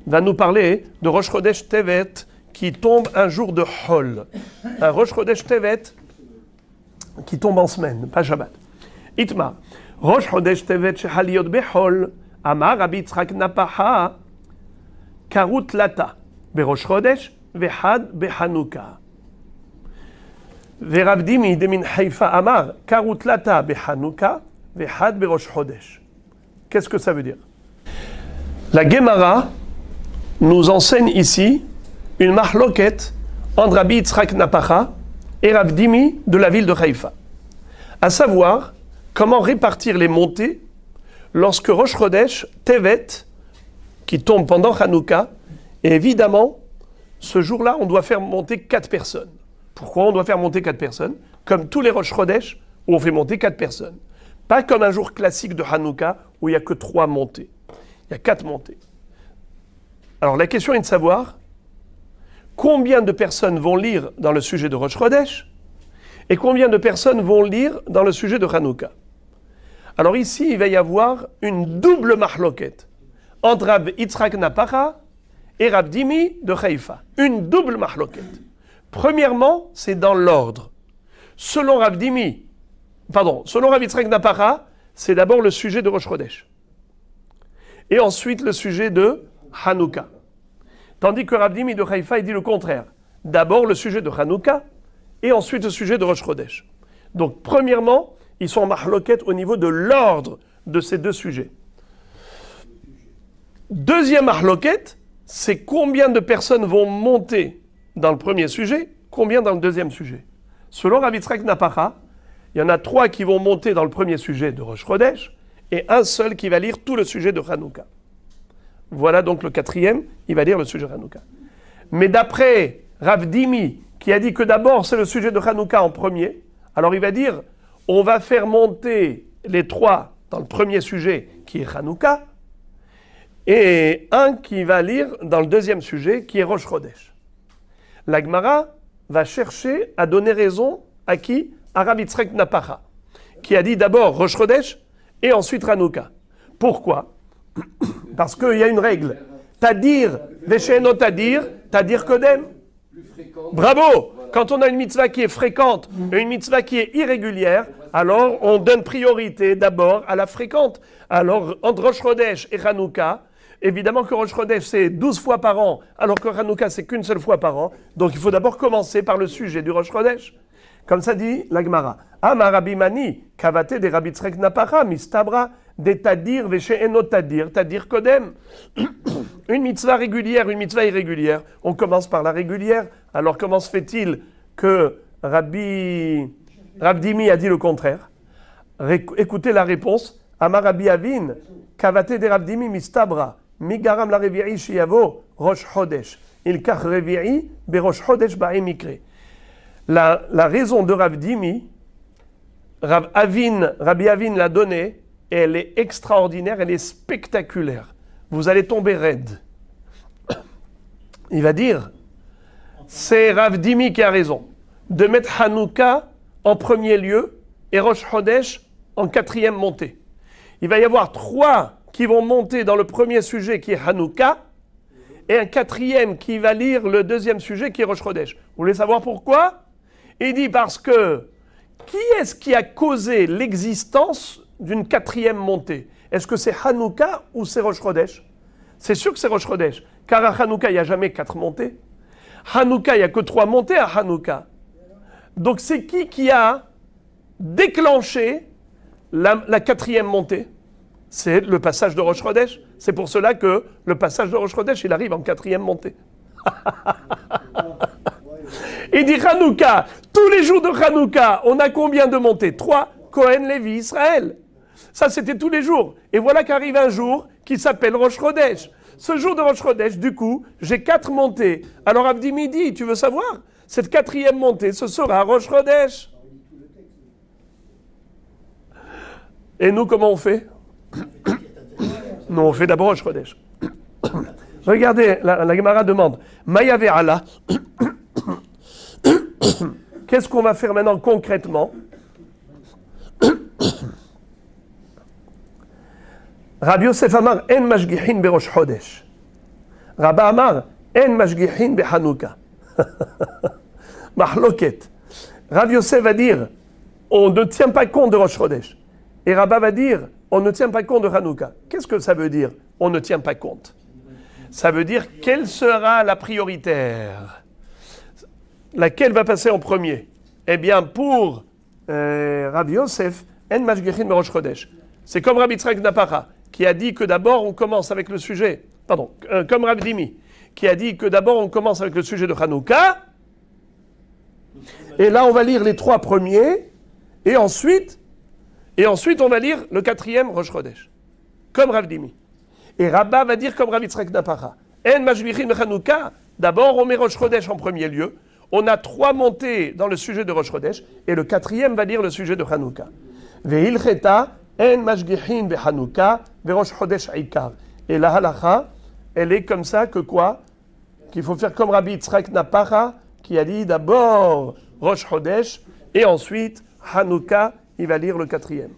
va nous parler de Rosh Chodesh Tevet qui tombe un jour de Hol. Un Rosh Chodesh Tevet qui tombe en semaine, pas Shabbat. Itma. Rosh Chodesh Tevet Shehaliot Behol. Amar Rabbi Napaha. Karut Lata. Rosh Chodesh Vehad Behanouka. Haifa Amar, Karutlata Rosh Qu'est-ce que ça veut dire La Gemara nous enseigne ici une mahloket Andrabi Rabbi Yitzhak Napacha et Rabdimi de la ville de Haïfa. À savoir, comment répartir les montées lorsque Rosh Chodesh, Tevet, qui tombe pendant Hanouka, et évidemment, ce jour-là, on doit faire monter quatre personnes. Pourquoi on doit faire monter quatre personnes Comme tous les Rosh Chodesh, où on fait monter quatre personnes. Pas comme un jour classique de Hanouka, où il n'y a que trois montées. Il y a quatre montées. Alors la question est de savoir combien de personnes vont lire dans le sujet de Rosh Chodesh et combien de personnes vont lire dans le sujet de Hanouka. Alors ici, il va y avoir une double mahloquette entre Rab Yitzhak Napara et Rab Dimi de Haïfa. Une double mahloquette. Premièrement, c'est dans l'ordre. Selon Rav Dimi, pardon, selon Napara, c'est d'abord le sujet de Rosh Chodesh. Et ensuite le sujet de Hanouka. Tandis que Rav Dimi de Haïfa, dit le contraire. D'abord le sujet de Hanouka et ensuite le sujet de Rosh Chodesh. Donc premièrement, ils sont en mahloquette au niveau de l'ordre de ces deux sujets. Deuxième mahloquette, c'est combien de personnes vont monter dans le premier sujet, combien dans le deuxième sujet Selon Ravitzrak Napara, il y en a trois qui vont monter dans le premier sujet de Rosh Chodesh et un seul qui va lire tout le sujet de Hanouka. Voilà donc le quatrième, il va lire le sujet de Hanouka. Mais d'après Rav Dimi, qui a dit que d'abord c'est le sujet de Hanouka en premier, alors il va dire on va faire monter les trois dans le premier sujet qui est Hanouka et un qui va lire dans le deuxième sujet qui est Rosh Chodesh. L'Agmara va chercher à donner raison à qui Aravitzrek napara qui a dit d'abord Rosh et ensuite Ranouka. Pourquoi Parce qu'il y a une règle. Tadir, Veshenot Tadir, Tadir Kodem. Bravo Quand on a une mitzvah qui est fréquente et une mitzvah qui est irrégulière, alors on donne priorité d'abord à la fréquente. Alors, entre Rosh et Hanouka, Évidemment que Rosh Chodesh, c'est 12 fois par an, alors que Hanouka, c'est qu'une seule fois par an. Donc il faut d'abord commencer par le sujet du Rosh Chodesh. Comme ça dit l'Agmara. mani, kavate de tzrek napara, mistabra, de tadir veche enotadir, tadir kodem. Une mitzvah régulière, une mitzvah irrégulière. On commence par la régulière. Alors comment se fait-il que Rabbi Rabdimi a dit le contraire Écoutez la réponse. Amarabi avin, kavate de rabdimi mistabra la raison de Rav Dimi, Rav Avin, Rabbi Avin l'a donnée, elle est extraordinaire, elle est spectaculaire. Vous allez tomber raide. Il va dire, c'est Rav Dimi qui a raison, de mettre Hanouka en premier lieu et Rosh Hodesh en quatrième montée. Il va y avoir trois qui vont monter dans le premier sujet qui est Hanouka, et un quatrième qui va lire le deuxième sujet qui est Rosh Vous voulez savoir pourquoi Il dit parce que qui est-ce qui a causé l'existence d'une quatrième montée Est-ce que c'est Hanouka ou c'est Rosh C'est sûr que c'est Rosh car à Hanouka, il n'y a jamais quatre montées. Hanouka, il n'y a que trois montées à Hanouka. Donc c'est qui qui a déclenché la quatrième montée c'est le passage de Roche Rodèche. C'est pour cela que le passage de Roche Rodèche, il arrive en quatrième montée. il dit Hanouka, tous les jours de Hanouka, on a combien de montées Trois, Cohen, Lévi, Israël. Ça, c'était tous les jours. Et voilà qu'arrive un jour qui s'appelle Roche Rodèche. Ce jour de Roche Rodèche, du coup, j'ai quatre montées. Alors, Abdi Midi, tu veux savoir Cette quatrième montée, ce sera Roche Rodèche. Et nous, comment on fait non, on fait d'abord Rosh Regardez, la, la Gemara demande Mayave Allah. Qu'est-ce qu'on va faire maintenant concrètement Rabbi Yosef Amar En Mashgihin be Rosh Chodesh. Amar En Mashgihin be Hanouka. Mahloket. Rabbi Yosef va dire on ne tient pas compte de Rosh Et Rabba va dire on ne tient pas compte de Hanouka. Qu'est-ce que ça veut dire On ne tient pas compte. Ça veut dire quelle sera la prioritaire Laquelle va passer en premier Eh bien, pour euh, Rabbi Yosef, En C'est comme Rabbi Tzrak Napara, qui a dit que d'abord on commence avec le sujet, pardon, euh, comme Rabbi Dimi, qui a dit que d'abord on commence avec le sujet de Hanouka, et là on va lire les trois premiers, et ensuite et ensuite, on va lire le quatrième Rosh Chodesh, comme Rav Dimi. Et Rabba va dire comme Rav Yitzhak Napara. En d'abord on met Rosh Chodesh en premier lieu. On a trois montées dans le sujet de Rosh Chodesh, et le quatrième va lire le sujet de Ve'il Ve'ilcheta, en be ve Rosh Aikar. Et la halacha, elle est comme ça que quoi Qu'il faut faire comme Rabbi Yitzhak qui a dit d'abord Rosh Chodesh, et ensuite Hanouka il va lire le quatrième.